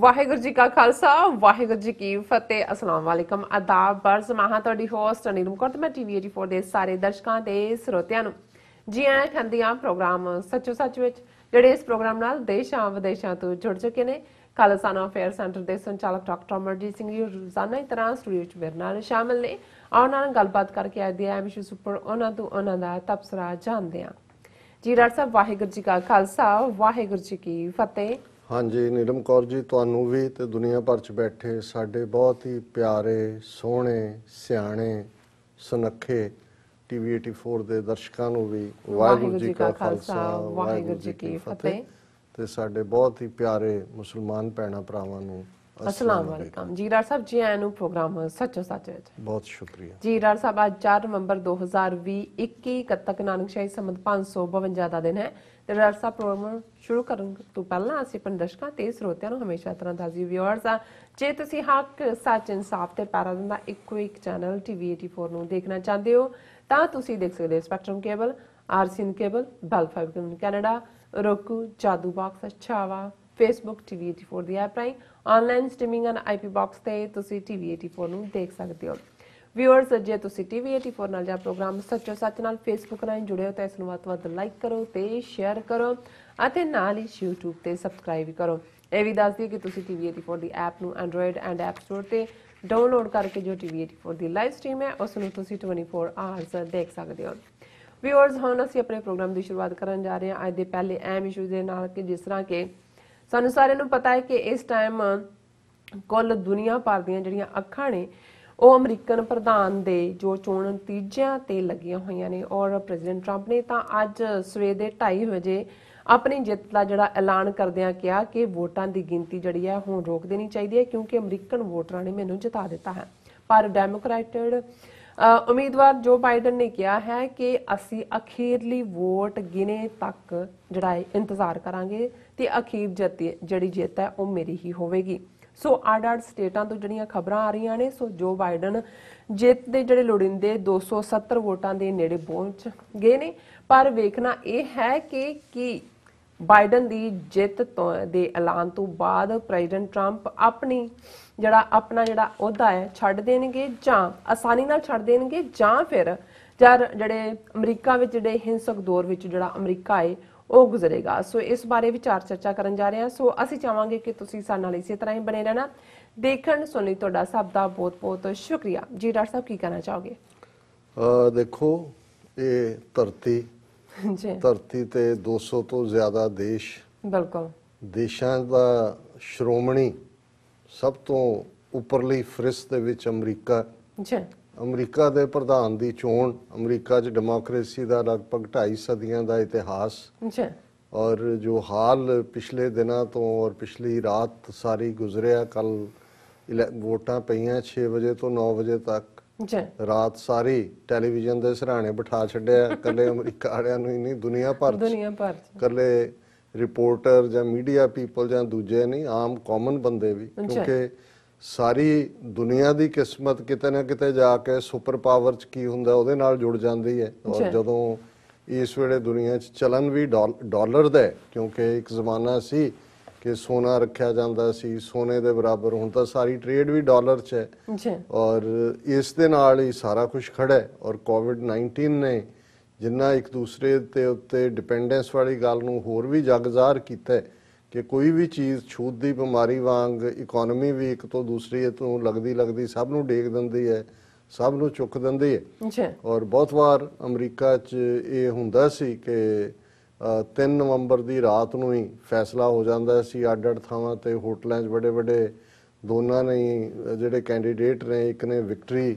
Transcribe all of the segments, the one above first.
ਵਾਹਿਗੁਰੂ ਜੀ ਕਾ ਖਾਲਸਾ ਵਾਹਿਗੁਰੂ ਜੀ ਕੀ ਫਤਿਹ ਅਸਲਾਮ ਵਾਲੇਕਮ ਆਦਾਬ ਮਹਾ ਤੁਹਾਡੀ ਹੋਸਟ ਅਨੀਰਮ ਕੌਰ ਤੇ ਮੈਂ ਟੀਵੀ 84 ਦੇ ਸਾਰੇ ਦਰਸ਼ਕਾਂ ਤੇ ਸਰੋਤਿਆਂ ਨੂੰ ਜੀ ਆਇਆਂ ਖੰਦੀਆਂ ਪ੍ਰੋਗਰਾਮ ਸੱਚੋ ਸੱਚ ਵਿੱਚ ਜਿਹੜੇ ਇਸ ਪ੍ਰੋਗਰਾਮ ਨਾਲ ਦੇਸ਼ਾਂ ਵਿਦੇਸ਼ਾਂ ਤੋਂ ਜੁੜ ਚੁੱਕੇ ਨੇ ਖਾਲਸਾਨਾ ਅਫੇਅਰ ਸੈਂਟਰ ਦੇ ਸੰਚਾਲਕ ਡਾਕਟਰ ਅਮਰਜੀਤ ਸਿੰਘ ਜੀ ਰੋਜ਼ਾਨਾ ਹੀ ਤਰ੍ਹਾਂ ਸਟੂਡੀਓ ਵਿੱਚ ਮੇਰੇ ਨਾਲ ਸ਼ਾਮਿਲ ਨੇ ਆਉਣ ਨਾਲ ਗੱਲਬਾਤ ਕਰਕੇ ਆਏ ਦੇ ਐਮ ਇਸ਼ੂ ਸੁਪਰ ਉਹਨਾਂ ਤੋਂ ਉਹਨਾਂ ਦਾ ਤਬਸਰਾ ਜਾਣਦੇ ਆ ਜੀ ਡਾਕਟਰ ਸਾਹਿਬ ਵਾਹਿਗੁਰੂ ਜੀ ਕਾ ਖਾਲਸਾ ਵਾਹਿਗੁਰੂ ਜੀ ਕੀ ਫਤਿਹ ਹਾਂਜੀ ਨਿਰਮ ਕੌਰ ਜੀ ਤੁਹਾਨੂੰ ਵੀ ਤੇ ਦੁਨੀਆ ਭਰ 'ਚ ਬੈਠੇ ਸਾਡੇ ਬਹੁਤ ਹੀ ਪਿਆਰੇ ਸੋਹਣੇ ਸਿਆਣੇ ਸੁਨੱਖੇ ਟੀਵੀ 84 ਦੇ ਦਰਸ਼ਕਾਂ ਨੂੰ ਵੀ ਵਾਹਿਗੁਰੂ ਜੀ ਕਾ ਖਾਲਸਾ ਵਾਹਿਗੁਰੂ ਜੀ ਕੀ ਫਤਿਹ ਤੇ ਸਾਡੇ ਬਹੁਤ ਹੀ ਪਿਆਰੇ ਮੁਸਲਮਾਨ ਭੈਣਾ ਭਰਾਵਾਂ ਨੂੰ ਅਸਲਾਮ ਵਾਲੇਕਮ ਜੀ ਰਾਜ ਸਾਹਿਬ ਜੀ ਆਇਆਂ ਪ੍ਰੋਗਰਾਮ ਸੱਚੋ ਸੱਚ ਵਿੱਚ ਬਹੁਤ ਸ਼ੁਕਰੀਆ ਜੀ ਰਾਜ ਸਾਹਿਬ ਅੱਜ 4 ਨਵੰਬਰ 2021 21 ਕੱਤਕ ਨਾਨਕ ਸ਼ਾਹੀ ਸੰਮਤ 552 ਦਾ ਦਿਨ ਹੈ ਤੇ ਸਾਹਿਬ ਪ੍ਰੋਗਰਾਮ ਸ਼ੁਰੂ ਕਰਨ ਤੋਂ ਪਹਿਲਾਂ ਅਸੀਂ ਆਪਣੇ ਤੇ ਸਰੋਤਿਆਂ ਨੂੰ ਹਮੇਸ਼ਾ ਤਰ੍ਹਾਂ ਦਾਜ਼ੀ ਵਿਊਅਰਸ ਆ ਜੇ ਤੁਸੀਂ ਹੱਕ ਸੱਚ ਇਨਸਾਫ ਤੇ ਪੈਰਾ ਦਾ ਇੱਕੋ ਇੱਕ ਚੈਨਲ ਟੀਵੀ 84 ਨੂੰ ਦੇਖਣਾ ਚਾਹੁੰਦੇ ਹੋ ਤਾਂ ਤੁਸੀਂ ਦੇਖ ਸਕਦੇ ਹੋ Spectrum cable RCN cable Bell 5 Canada Roku Jadoo box ਵਾ ਫੇਸਬੁੱਕ ਟੀਵੀ 84 ਦੀ ਐਪ ਰਾਹੀਂ online streaming and IP box ਤੇ ਤੁਸੀਂ ਟੀਵੀ 84 ਨੂੰ ਦੇਖ ਸਕਦੇ ਹੋ ਵਿਊਅਰਸ ਜੇ ਤੁਸੀਂ ਟੀਵੀ 84 ਨਾਲ ਜਾਂ ਪ੍ਰੋਗਰਾਮ ਸੱਚੋ ਸੱਚ ਨਾਲ ਫੇਸਬੁੱਕ ਨਾਲ ਜੁੜੇ ਹੋ ਤਾਂ ਇਸ ਨੂੰ ਵੱਧ ਵੱਧ ਲਾਈਕ ਕਰੋ ਤੇ ਸ਼ੇਅਰ ਕਰੋ ਅਤੇ ਨਾਲ ਹੀ YouTube ਤੇ ਸਬਸਕ੍ਰਾਈਬ ਕਰੋ ਇਹ ਵੀ ਦੱਸ ਦਈਏ ਕਿ ਤੁਸੀਂ ਟੀਵੀ 84 ਦੀ ਐਪ ਨੂੰ ਐਂਡਰੋਇਡ ਐਂਡ ਐਪ ਸਟੋਰ ਤੇ ਡਾਊਨਲੋਡ ਕਰਕੇ ਜੋ ਟੀਵੀ 84 ਦੀ ਲਾਈਵ ਸਟ੍ਰੀਮ ਹੈ ਉਸ ਨੂੰ ਤੁਸੀਂ 24 ਆਵਰਸ ਦੇਖ ਸਕਦੇ ਹੋ ਵਿਊਅਰਸ ਹੁਣ ਅਸੀਂ ਆਪਣੇ ਪ੍ਰੋਗਰਾਮ ਦੀ ਸ਼ੁਰੂਆਤ ਕਰਨ ਜਾ ਰਹੇ ਹਾਂ ਅੱਜ ਦੇ ਪਹਿਲੇ ਐਮ ਇਸ਼ੂ ਦੇ ਨਾਲ ਕਿ ਜਿਸ ਤਰ੍ਹਾਂ ਕਿ ਸਾਨੂੰ ਸਾਰਿਆਂ ਨੂੰ ਪਤਾ ਹੈ ਕਿ ਇਸ ਟਾਈਮ ਕੁੱਲ ਦੁਨੀਆ ਭਰ ਦੀਆਂ ਜਿਹੜੀਆਂ ਅੱਖਾਂ ਨੇ ਉਹ ਅਮਰੀਕਨ ਪ੍ਰਧਾਨ ਦੇ ਜੋ ਚੋਣ ਨਤੀਜਿਆਂ ਤੇ ਲੱਗੀਆਂ ਹੋਈਆਂ ਨੇ ਔਰ ਪ੍ਰੈਜ਼ੀਡੈਂਟ ਟਰੰਪ ਨੇ ਤਾਂ ਅੱਜ ਸਵੇਰ ਦੇ 2:30 ਵਜੇ ਆਪਣੀ ਜਿੱਤ ਦਾ ਜਿਹੜਾ ਐਲਾਨ ਕਰਦਿਆਂ ਕਿਹਾ ਕਿ ਵੋਟਾਂ ਦੀ ਗਿਣਤੀ ਜਿਹੜੀ ਹੈ ਹੁਣ ਰੋਕ ਦੇਣੀ ਚਾਹੀਦੀ ਹੈ ਕਿਉਂਕਿ ਅਮਰੀਕਨ ਵੋਟਰਾਂ ਨੇ ਮੈਨੂੰ ਜਿਤਾ ਦਿੱਤਾ ਹੈ ਪਰ ਡੈਮੋਕ੍ਰੈਟਡ ਉਮੀਦਵਾਰ ਜੋ ਬਾਈਡਨ ਨੇ ਕਿਹਾ ਹੈ ਕਿ ਅਸੀਂ ਅਖੀਰਲੀ ਵੋਟ ਗਿਨੇ ਤੱਕ ਜਿਹੜਾ ਇੰਤਜ਼ਾਰ ਕਰਾਂਗੇ ਤੇ ਅਖੀਰ ਜਿਹੜੀ ਜਿੱਤ ਹੈ ਉਹ ਮੇਰੀ ਹੀ ਹੋਵੇਗੀ ਸੋ ਅੱਡ-ਅੱਡ ਸਟੇਟਾਂ ਤੋਂ ਜਿਹੜੀਆਂ ਖਬਰਾਂ ਆ ਰਹੀਆਂ ਨੇ ਸੋ ਜੋ ਬਾਈਡਨ ਜਿੱਤ ਦੇ ਜਿਹੜੇ ਲੋੜਿੰਦੇ 270 ਵੋਟਾਂ ਦੇ ਨੇੜੇ ਪਹੁੰਚ ਗਏ ਨੇ ਪਰ ਵੇਖਣਾ ਇਹ ਹੈ ਕਿ ਕੀ ਬਾਈਡਨ ਦੀ ਜਿੱਤ ਤੋਂ ਦੇ ਐਲਾਨ ਤੋਂ ਬਾਅਦ ਪ੍ਰੈਜ਼ੀਡੈਂਟ 트ੰਪ ਆਪਣੀ ਜਿਹੜਾ ਆਪਣਾ ਜਿਹੜਾ ਅਹੁਦਾ ਹੈ ਛੱਡ ਦੇਣਗੇ ਜਾਂ ਆਸਾਨੀ ਨਾਲ ਛੱਡ ਦੇਣਗੇ ਜਾਂ ਫਿਰ ਜਿਹੜੇ ਅਮਰੀਕਾ ਵਿੱਚ ਜਿਹੜੇ ਹਿੰਸਕ ਦੌਰ ਵਿੱਚ ਜਿਹੜਾ ਅਮਰੀਕਾ ਹੈ ਉਹ ਗੁਜ਼ਰੇਗਾ ਸੋ ਇਸ ਬਾਰੇ ਵਿਚਾਰ ਚਰਚਾ ਕਰਨ ਜਾ ਰਹੇ ਹਾਂ ਸੋ ਅਸੀਂ ਚਾਹਾਂਗੇ ਕਿ ਤੁਸੀਂ ਸਾਡੇ ਨਾਲ ਇਸੇ ਤਰ੍ਹਾਂ ਹੀ ਬਣੇ ਰਹਿਣਾ ਦੇਖਣ ਸੁਣਨ ਲਈ ਤੁਹਾਡਾ ਸਭ ਦਾ ਬਹੁਤ-ਬਹੁਤ ਸ਼ੁਕਰੀਆ ਜੀ ਡਾਕਟਰ ਸਾਹਿਬ ਕੀ ਕਹਿਣਾ ਚਾਹੋਗੇ ਦੇਖੋ ਇਹ ਧਰਤੀ ਜੀ ਧਰਤੀ ਤੇ 200 ਤੋਂ ਜ਼ਿਆਦਾ ਦੇਸ਼ ਬਿਲਕੁਲ ਦੇਸ਼ਾਂ ਦਾ ਸ਼੍ਰੋਮਣੀ ਸਭ ਤੋਂ ਉੱਪਰਲੀ ਫਰਿਸਤ ਦੇ ਵਿੱਚ ਅਮਰੀਕਾ ਜੀ ਅਮਰੀਕਾ ਦੇ ਪ੍ਰਧਾਨ ਦੀ ਚੋਣ ਅਮਰੀਕਾ 'ਚ ਡੈਮੋਕ੍ਰੇਸੀ ਦਾ ਲਗਭਗ 2.5 ਸਦੀਆਂ ਦਾ ਇਤਿਹਾਸ ਜੀ ਔਰ ਜੋ ਹਾਲ ਪਿਛਲੇ ਦਿਨਾਂ ਤੋਂ ਔਰ ਪਿਛਲੀ ਰਾਤ ਸਾਰੀ ਗੁਜ਼ਰਿਆ ਕੱਲ ਵੋਟਾਂ ਪਈਆਂ 6 ਵਜੇ ਤੋਂ 9 ਵਜੇ ਤੱਕ ਜੀ ਰਾਤ ਸਾਰੀ ਟੈਲੀਵਿਜ਼ਨ ਦੇ ਸਹਰਾਣੇ ਬਿਠਾ ਛੱਡਿਆ ਕੱਲੇ ਅਮਰੀਕਾ ਵਾਲਿਆਂ ਨੂੰ ਹੀ ਨਹੀਂ ਦੁਨੀਆ ਭਰ ਦੁਨੀਆ ਭਰ ਕੱਲੇ ਰਿਪੋਰਟਰ ਜਾਂ ਮੀਡੀਆ ਪੀਪਲ ਜਾਂ ਦੂਜੇ ਨਹੀਂ ਆਮ ਕਾਮਨ ਬੰਦੇ ਵੀ ਕਿਉਂਕਿ ਸਾਰੀ ਦੁਨੀਆ ਦੀ ਕਿਸਮਤ ਕਿਤੇ ਨਾ ਕਿਤੇ ਜਾ ਕੇ ਸੁਪਰ ਪਾਵਰ ਚ ਕੀ ਹੁੰਦਾ ਉਹਦੇ ਨਾਲ ਜੁੜ ਜਾਂਦੀ ਹੈ ਔਰ ਜਦੋਂ ਇਸ ਵੇਲੇ ਦੁਨੀਆ ਚ ਚਲਨ ਵੀ ਡਾਲਰ ਦਾ ਕਿਉਂਕਿ ਇੱਕ ਜ਼ਮਾਨਾ ਸੀ ਕਿ ਸੋਨਾ ਰੱਖਿਆ ਜਾਂਦਾ ਸੀ ਸੋਨੇ ਦੇ ਬਰਾਬਰ ਹੁਣ ਤਾਂ ਸਾਰੀ ਟ੍ਰੇਡ ਵੀ ਡਾਲਰ 'ਚ ਹੈ ਜੀ ਔਰ ਇਸ ਦੇ ਨਾਲ ਹੀ ਸਾਰਾ ਕੁਝ ਖੜਾ ਹੈ ਔਰ ਕੋਵਿਡ-19 ਨੇ ਜਿੰਨਾ ਇੱਕ ਦੂਸਰੇ ਤੇ ਉੱਤੇ ਡਿਪੈਂਡੈਂਸ ਵਾਲੀ ਗੱਲ ਨੂੰ ਹੋਰ ਵੀ ਜਗਜ਼ਾਰ ਕੀਤਾ ਹੈ ਕਿ ਕੋਈ ਵੀ ਚੀਜ਼ ਛੂਤ ਦੀ ਬਿਮਾਰੀ ਵਾਂਗ ਇਕਨੋਮੀ ਵੀ ਇੱਕ ਤੋਂ ਦੂਸਰੀ ਤੋਂ ਲੱਗਦੀ ਲੱਗਦੀ ਸਭ ਨੂੰ ਡੇਗ ਦਿੰਦੀ ਹੈ ਸਭ ਨੂੰ ਚੁੱਕ ਦਿੰਦੀ ਹੈ ਅੱਛਾ ਔਰ ਬਹੁਤ ਵਾਰ ਅਮਰੀਕਾ 'ਚ ਇਹ ਹੁੰਦਾ ਸੀ ਕਿ 3 ਨਵੰਬਰ ਦੀ ਰਾਤ ਨੂੰ ਹੀ ਫੈਸਲਾ ਹੋ ਜਾਂਦਾ ਸੀ ਅੱਡ-ਅੱਡ ਥਾਵਾਂ ਤੇ ਹੋਟਲਾਂ 'ਚ ਵੱਡੇ-ਵੱਡੇ ਦੋਨਾਂ ਨੇ ਜਿਹੜੇ ਕੈਂਡੀਡੇਟ ਨੇ ਇੱਕ ਨੇ ਵਿਕਟਰੀ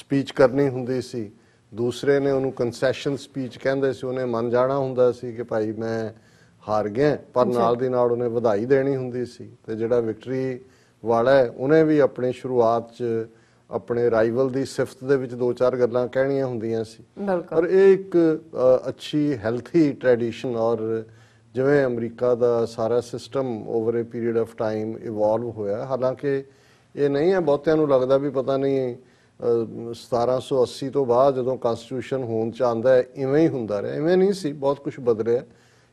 ਸਪੀਚ ਕਰਨੀ ਹੁੰਦੀ ਸੀ ਦੂਸਰੇ ਨੇ ਉਹਨੂੰ ਕਨਸੈਸ਼ਨ ਸਪੀਚ ਕਹਿੰਦੇ ਸੀ ਉਹਨੇ ਮੰਨ ਜਾਣਾ ਹੁੰਦਾ ਸੀ ਕਿ ਭਾਈ ਮੈਂ ਹਾਰ ਗਏ ਪਰ ਨਾਲ ਦੀ ਨਾਲ ਉਹਨੇ ਵਧਾਈ ਦੇਣੀ ਹੁੰਦੀ ਸੀ ਤੇ ਜਿਹੜਾ ਵਿਕਟਰੀ ਵਾਲਾ ਉਹਨੇ ਵੀ ਆਪਣੀ ਸ਼ੁਰੂਆਤ 'ਚ ਆਪਣੇ ਰਾਈਵਲ ਦੀ ਸਿਫਤ ਦੇ ਵਿੱਚ ਦੋ ਚਾਰ ਗੱਲਾਂ ਕਹਿਣੀਆਂ ਹੁੰਦੀਆਂ ਸੀ ਪਰ ਇਹ ਇੱਕ ਅੱਛੀ ਹੈਲਥੀ ਟ੍ਰੈਡੀਸ਼ਨ ਔਰ ਜਿਵੇਂ ਅਮਰੀਕਾ ਦਾ ਸਾਰਾ system over a period of time evolve ਹੋਇਆ ਹਾਲਾਂਕਿ ਇਹ ਨਹੀਂ ਹੈ ਬਹੁਤਿਆਂ ਨੂੰ ਲੱਗਦਾ ਵੀ ਪਤਾ ਨਹੀਂ 1780 ਤੋਂ ਬਾਅਦ ਜਦੋਂ ਕਨਸਟੀਟਿਊਸ਼ਨ ਹੋਣ ਚ ਆਂਦਾ ਹੈ ਇਵੇਂ ਹੀ ਹੁੰਦਾ ਰਿਹਾ ਇਵੇਂ ਨਹੀਂ ਸੀ ਬਹੁਤ ਕੁਝ ਬਦਲਿਆ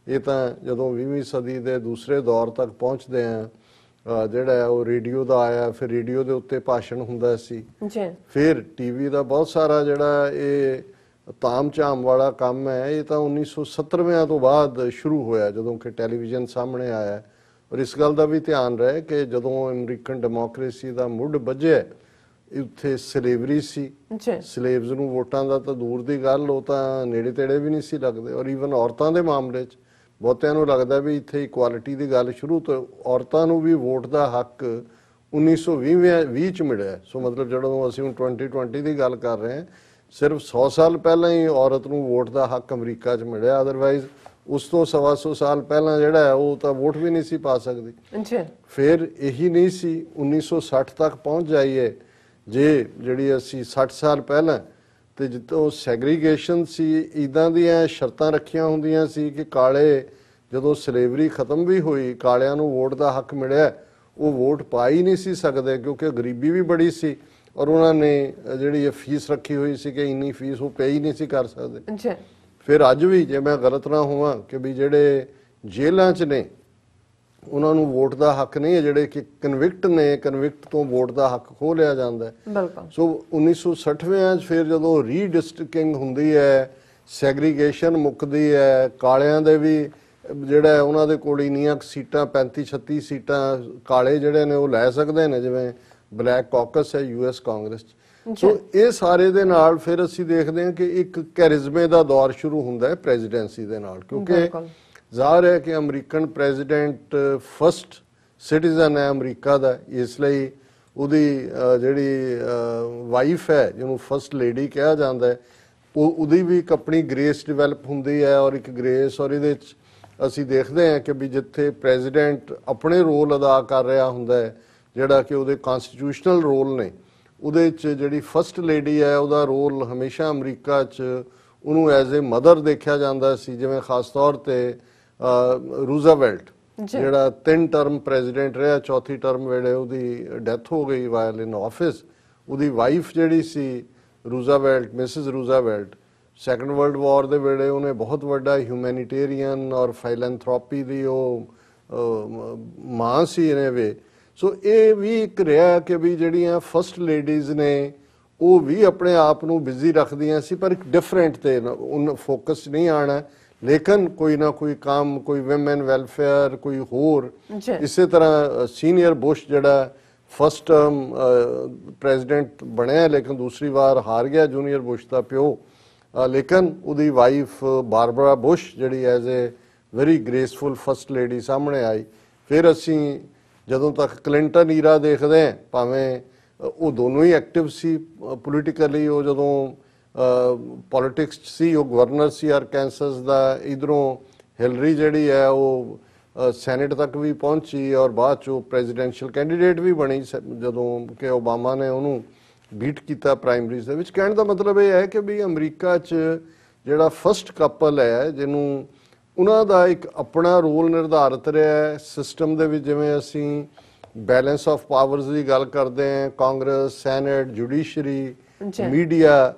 ਇਹ ਤਾਂ ਜਦੋਂ 20ਵੀਂ ਸਦੀ ਦੇ ਦੂਸਰੇ ਦੌਰ ਤੱਕ ਪਹੁੰਚਦੇ ਆ ਜਿਹੜਾ ਉਹ ਰੇਡੀਓ ਦਾ ਆਇਆ ਫਿਰ ਰੇਡੀਓ ਦੇ ਉੱਤੇ ਭਾਸ਼ਣ ਹੁੰਦਾ ਸੀ ਜੀ ਫਿਰ ਟੀਵੀ ਦਾ ਬਹੁਤ ਸਾਰਾ ਜਿਹੜਾ ਇਹ ਤਾਮਝਾਮ ਵਾਲਾ ਕੰਮ ਹੈ ਇਹ ਤਾਂ 1970ਵਿਆਂ ਤੋਂ ਬਾਅਦ ਸ਼ੁਰੂ ਹੋਇਆ ਜਦੋਂ ਕਿ ਟੈਲੀਵਿਜ਼ਨ ਸਾਹਮਣੇ ਆਇਆ ਔਰ ਇਸ ਗੱਲ ਦਾ ਵੀ ਧਿਆਨ ਰਹੇ ਕਿ ਜਦੋਂ ਅਮਰੀਕਨ ਡੈਮੋਕ੍ਰੇਸੀ ਦਾ ਮੁੱਢ ਵੱਜਿਆ ਉੱਥੇ ਸਲੇਵਰੀ ਸੀ ਸਲੇਵਸ ਨੂੰ ਵੋਟਾਂ ਦਾ ਤਾਂ ਦੂਰ ਦੀ ਗੱਲ ਉਹ ਤਾਂ ਨੇੜੇ ਤੇੜੇ ਵੀ ਨਹੀਂ ਸੀ ਲੱਗਦੇ ਔਰ ਈਵਨ ਔਰਤਾਂ ਦੇ ਮਾਮਲੇ 'ਚ ਬਹੁਤਿਆਂ ਨੂੰ ਲੱਗਦਾ ਵੀ ਇੱਥੇ ਇਕੁਆਲਿਟੀ ਦੀ ਗੱਲ ਸ਼ੁਰੂ ਤੋਂ ਔਰਤਾਂ ਨੂੰ ਵੀ ਵੋਟ ਦਾ ਹੱਕ 1920 ਚ ਮਿਲਿਆ ਸੋ ਮਤਲਬ ਜਦੋਂ ਅਸੀਂ ਹੁਣ 2020 ਦੀ ਗੱਲ ਕਰ ਰਹੇ ਹਾਂ ਸਿਰਫ 100 ਸਾਲ ਪਹਿਲਾਂ ਹੀ ਔਰਤ ਨੂੰ ਵੋਟ ਦਾ ਹੱਕ ਅਮਰੀਕਾ 'ਚ ਮਿਲਿਆ ਆਦਰਵਾਇਜ਼ ਉਸ ਤੋਂ 125 ਸਾਲ ਪਹਿਲਾਂ ਜਿਹੜਾ ਉਹ ਤਾਂ ਵੋਟ ਵੀ ਨਹੀਂ ਸੀ ਪਾ ਸਕਦੀ ਅੱਛਾ ਫਿਰ ਇਹੀ ਨਹੀਂ ਸੀ 1960 ਤੱਕ ਪਹੁੰਚ ਜਾਈਏ ਜੇ ਜਿਹੜੀ ਅਸੀਂ 60 ਸਾਲ ਪਹਿਲਾਂ ਤੇ ਜਦੋਂ ਸੈਗਰੀਗੇਸ਼ਨ ਸੀ ਇਦਾਂ ਦੀਆਂ ਸ਼ਰਤਾਂ ਰੱਖੀਆਂ ਹੁੰਦੀਆਂ ਸੀ ਕਿ ਕਾਲੇ ਜਦੋਂ ਸਲੇਵਰੀ ਖਤਮ ਵੀ ਹੋਈ ਕਾਲਿਆਂ ਨੂੰ ਵੋਟ ਦਾ ਹੱਕ ਮਿਲਿਆ ਉਹ ਵੋਟ ਪਾ ਹੀ ਨਹੀਂ ਸੀ ਸਕਦੇ ਕਿਉਂਕਿ ਗਰੀਬੀ ਵੀ ਬੜੀ ਸੀ ਔਰ ਉਹਨਾਂ ਨੇ ਜਿਹੜੀ ਇਹ ਫੀਸ ਰੱਖੀ ਹੋਈ ਸੀ ਕਿ ਇੰਨੀ ਫੀਸ ਉਹ ਪੇ ਹੀ ਨਹੀਂ ਸੀ ਕਰ ਸਕਦੇ ਅੱਛਾ ਫਿਰ ਅੱਜ ਵੀ ਜੇ ਮੈਂ ਗਲਤ ਨਾ ਹੋਵਾਂ ਕਿ ਵੀ ਜਿਹੜੇ ਜੇਲ੍ਹਾਂ 'ਚ ਨੇ ਉਹਨਾਂ ਨੂੰ ਵੋਟ ਦਾ ਹੱਕ ਨਹੀਂ ਹੈ ਜਿਹੜੇ ਕਿ ਕਨਵਿਕਟ ਨੇ ਕਨਵਿਕਟ ਤੋਂ ਵੋਟ ਦਾ ਹੱਕ ਖੋ ਲਿਆ ਜਾਂਦਾ ਹੈ ਸੋ 1960ਵਿਆਂ 'ਚ ਫਿਰ ਜਦੋਂ ਰੀਡਿਸਟ੍ਰਿਕਟਿੰਗ ਹੁੰਦੀ ਹੈ ਸੈਗਰੀਗੇਸ਼ਨ ਮੁੱਕਦੀ ਹੈ ਕਾਲਿਆਂ ਦੇ ਵੀ ਜਿਹੜਾ ਉਹਨਾਂ ਦੇ ਕੋਲ ਨਹੀਂ ਸੀਟਾਂ 35 36 ਸੀਟਾਂ ਕਾਲੇ ਜਿਹੜੇ ਨੇ ਉਹ ਲੈ ਸਕਦੇ ਨੇ ਜਿਵੇਂ ਬਲੈਕ ਕਾਕਸ ਹੈ ਯੂਐਸ ਕਾਂਗਰਸ ਸੋ ਇਹ ਸਾਰੇ ਦੇ ਨਾਲ ਫਿਰ ਅਸੀਂ ਦੇਖਦੇ ਹਾਂ ਕਿ ਇੱਕ ਕੈਰਿਜ਼ਮੇ ਦਾ ਦੌਰ ਸ਼ੁਰੂ ਹੁੰਦਾ ਹੈ ਪ੍ਰੈਜ਼ੀਡੈਂਸੀ ਦੇ ਨਾਲ ਕਿਉਂਕਿ ਜ਼ਾਹਰ ਹੈ ਕਿ ਅਮਰੀਕਨ ਪ੍ਰੈਜ਼ੀਡੈਂਟ ਫਰਸਟ ਸਿਟੀਜ਼ਨ ਹੈ ਅਮਰੀਕਾ ਦਾ ਇਸ ਲਈ ਉਹਦੀ ਜਿਹੜੀ ਵਾਈਫ ਹੈ ਜਿਹਨੂੰ ਫਰਸਟ ਲੇਡੀ ਕਿਹਾ ਜਾਂਦਾ ਹੈ ਉਹ ਉਹਦੀ ਵੀ ਇੱਕ ਆਪਣੀ ਗ੍ਰੇਸ ਡਿਵੈਲਪ ਹੁੰਦੀ ਹੈ ਔਰ ਇੱਕ ਗ੍ਰੇਸ ਔਰ ਇਹਦੇ ਵਿੱਚ ਅਸੀਂ ਦੇਖਦੇ ਹਾਂ ਕਿ ਵੀ ਜਿੱਥੇ ਪ੍ਰੈਜ਼ੀਡੈਂਟ ਆਪਣੇ ਰੋਲ ਅਦਾ ਕਰ ਰਿਹਾ ਹੁੰਦਾ ਹੈ ਜਿਹੜਾ ਕਿ ਉਹਦੇ ਕਨਸਟੀਟਿਊਸ਼ਨਲ ਰੋਲ ਨੇ ਉਹਦੇ ਵਿੱਚ ਜਿਹੜੀ ਫਰਸਟ ਲੇਡੀ ਹੈ ਉਹਦਾ ਰੋਲ ਹਮੇਸ਼ਾ ਅਮਰੀਕਾ 'ਚ ਉਹਨੂੰ ਐਜ਼ ਅ ਮਦਰ ਦੇਖਿਆ ਜਾਂਦਾ ਸੀ ਜਿਵੇਂ ਖਾਸ ਤੌਰ ਤੇ ਰੂਜ਼ਵੈਲਟ ਜਿਹੜਾ ਤਿੰਨ ਟਰਮ ਪ੍ਰੈਜ਼ੀਡੈਂਟ ਰਿਹਾ ਚੌਥੀ ਟਰਮ ਵੇਲੇ ਉਹਦੀ ਡੈਥ ਹੋ ਗਈ ਵਾਇਲ ਇਨ ਆਫਿਸ ਉਹਦੀ ਵਾਈਫ ਜਿਹੜੀ ਸੀ Roosevelt Mrs Roosevelt second world war ਦੇ ਵੇਲੇ ਉਹਨੇ ਬਹੁਤ ਵੱਡਾ ਹਿਊਮੈਨਿਟੇਰੀਅਨ ਔਰ ਫਾਈਲੈਂਥ੍ਰੋਪੀ ਦੀ ਉਹ ਮਾਂ ਸੀ ਇਹਨੇ ਵੇ ਸੋ ਇਹ ਵੀ ਇੱਕ ਰਿਹਾ ਕਿ ਵੀ ਜਿਹੜੀਆਂ ਫਰਸਟ ਲੇਡੀਜ਼ ਨੇ ਉਹ ਵੀ ਆਪਣੇ ਆਪ ਨੂੰ ਬਿਜ਼ੀ ਰੱਖਦੀਆਂ ਸੀ ਪਰ ਇੱਕ ਡਿਫਰੈਂਟ ਤੇ ਉਹਨਾਂ ਫੋਕਸ ਨਹੀਂ ਆਣਾ ਲੇਕਿਨ ਕੋਈ ਨਾ ਕੋਈ ਕੰਮ ਕੋਈ ਔਮਨ ਵੈਲਫੇਅਰ ਕੋਈ ਹੋਰ ਇਸੇ ਤਰ੍ਹਾਂ ਸੀਨੀਅਰ ਬੁਸ਼ ਜਿਹੜਾ ਫਸਟ ਟਰਮ ਪ੍ਰੈਜ਼ੀਡੈਂਟ ਬਣਿਆ ਲੇਕਿਨ ਦੂਸਰੀ ਵਾਰ ਹਾਰ ਗਿਆ ਜੂਨੀਅਰ ਬੁਸ਼ ਦਾ ਪਿਓ ਲੇਕਿਨ ਉਹਦੀ ਵਾਈਫ ਬਾਰਬਰਾ ਬੁਸ਼ ਜਿਹੜੀ as a very graceful first lady ਸਾਹਮਣੇ ਆਈ ਫਿਰ ਅਸੀਂ ਜਦੋਂ ਤੱਕ ਕਲਿੰਟਨ ਈਰਾ ਦੇਖਦੇ ਹਾਂ ਭਾਵੇਂ ਉਹ ਦੋਨੋਂ ਹੀ ਐਕਟਿਵ ਸੀ ਪੋਲੀਟੀਕਲੀ ਉਹ ਜਦੋਂ ਪੋਲਿਟਿਕਸ ਸੀ ਉਹ ਗਵਰਨਰ ਸੀ ਆਰਕੈਂਸਸ ਦਾ ਇਧਰੋਂ ਹਿਲਰੀ ਜਿਹੜੀ ਹੈ ਉਹ ਸੈਨੇਟ ਤੱਕ ਵੀ ਪਹੁੰਚੀ ਔਰ ਬਾਅਦ ਚ ਉਹ ਪ੍ਰੈਜ਼ੀਡੈਂਸ਼ੀਅਲ ਕੈਂਡੀਡੇਟ ਵੀ ਬਣੀ ਜਦੋਂ ਕਿ ਓਬਾਮਾ ਨੇ ਉਹਨੂੰ ਬੀਟ ਕੀਤਾ ਪ੍ਰਾਇਮਰੀਜ਼ ਦੇ ਵਿੱਚ ਕਹਿਣ ਦਾ ਮਤਲਬ ਇਹ ਹੈ ਕਿ ਵੀ ਅਮਰੀਕਾ 'ਚ ਜਿਹੜਾ ਫਰਸਟ ਕਪਲ ਹੈ ਜਿਹਨੂੰ ਉਹਨਾਂ ਦਾ ਇੱਕ ਆਪਣਾ ਰੋਲ ਨਿਰਧਾਰਿਤ ਰਿਹਾ ਹੈ ਸਿਸਟਮ ਦੇ ਵਿੱਚ ਜਿਵੇਂ ਅਸੀਂ ਬੈਲੈਂਸ ਆਫ ਪਾਵਰਸ ਦੀ ਗੱਲ ਕਰਦੇ ਹਾਂ ਕਾਂਗਰਸ ਸੈਨੇਟ ਜੁਡੀਸ਼ਰੀ ਮੀਡੀਆ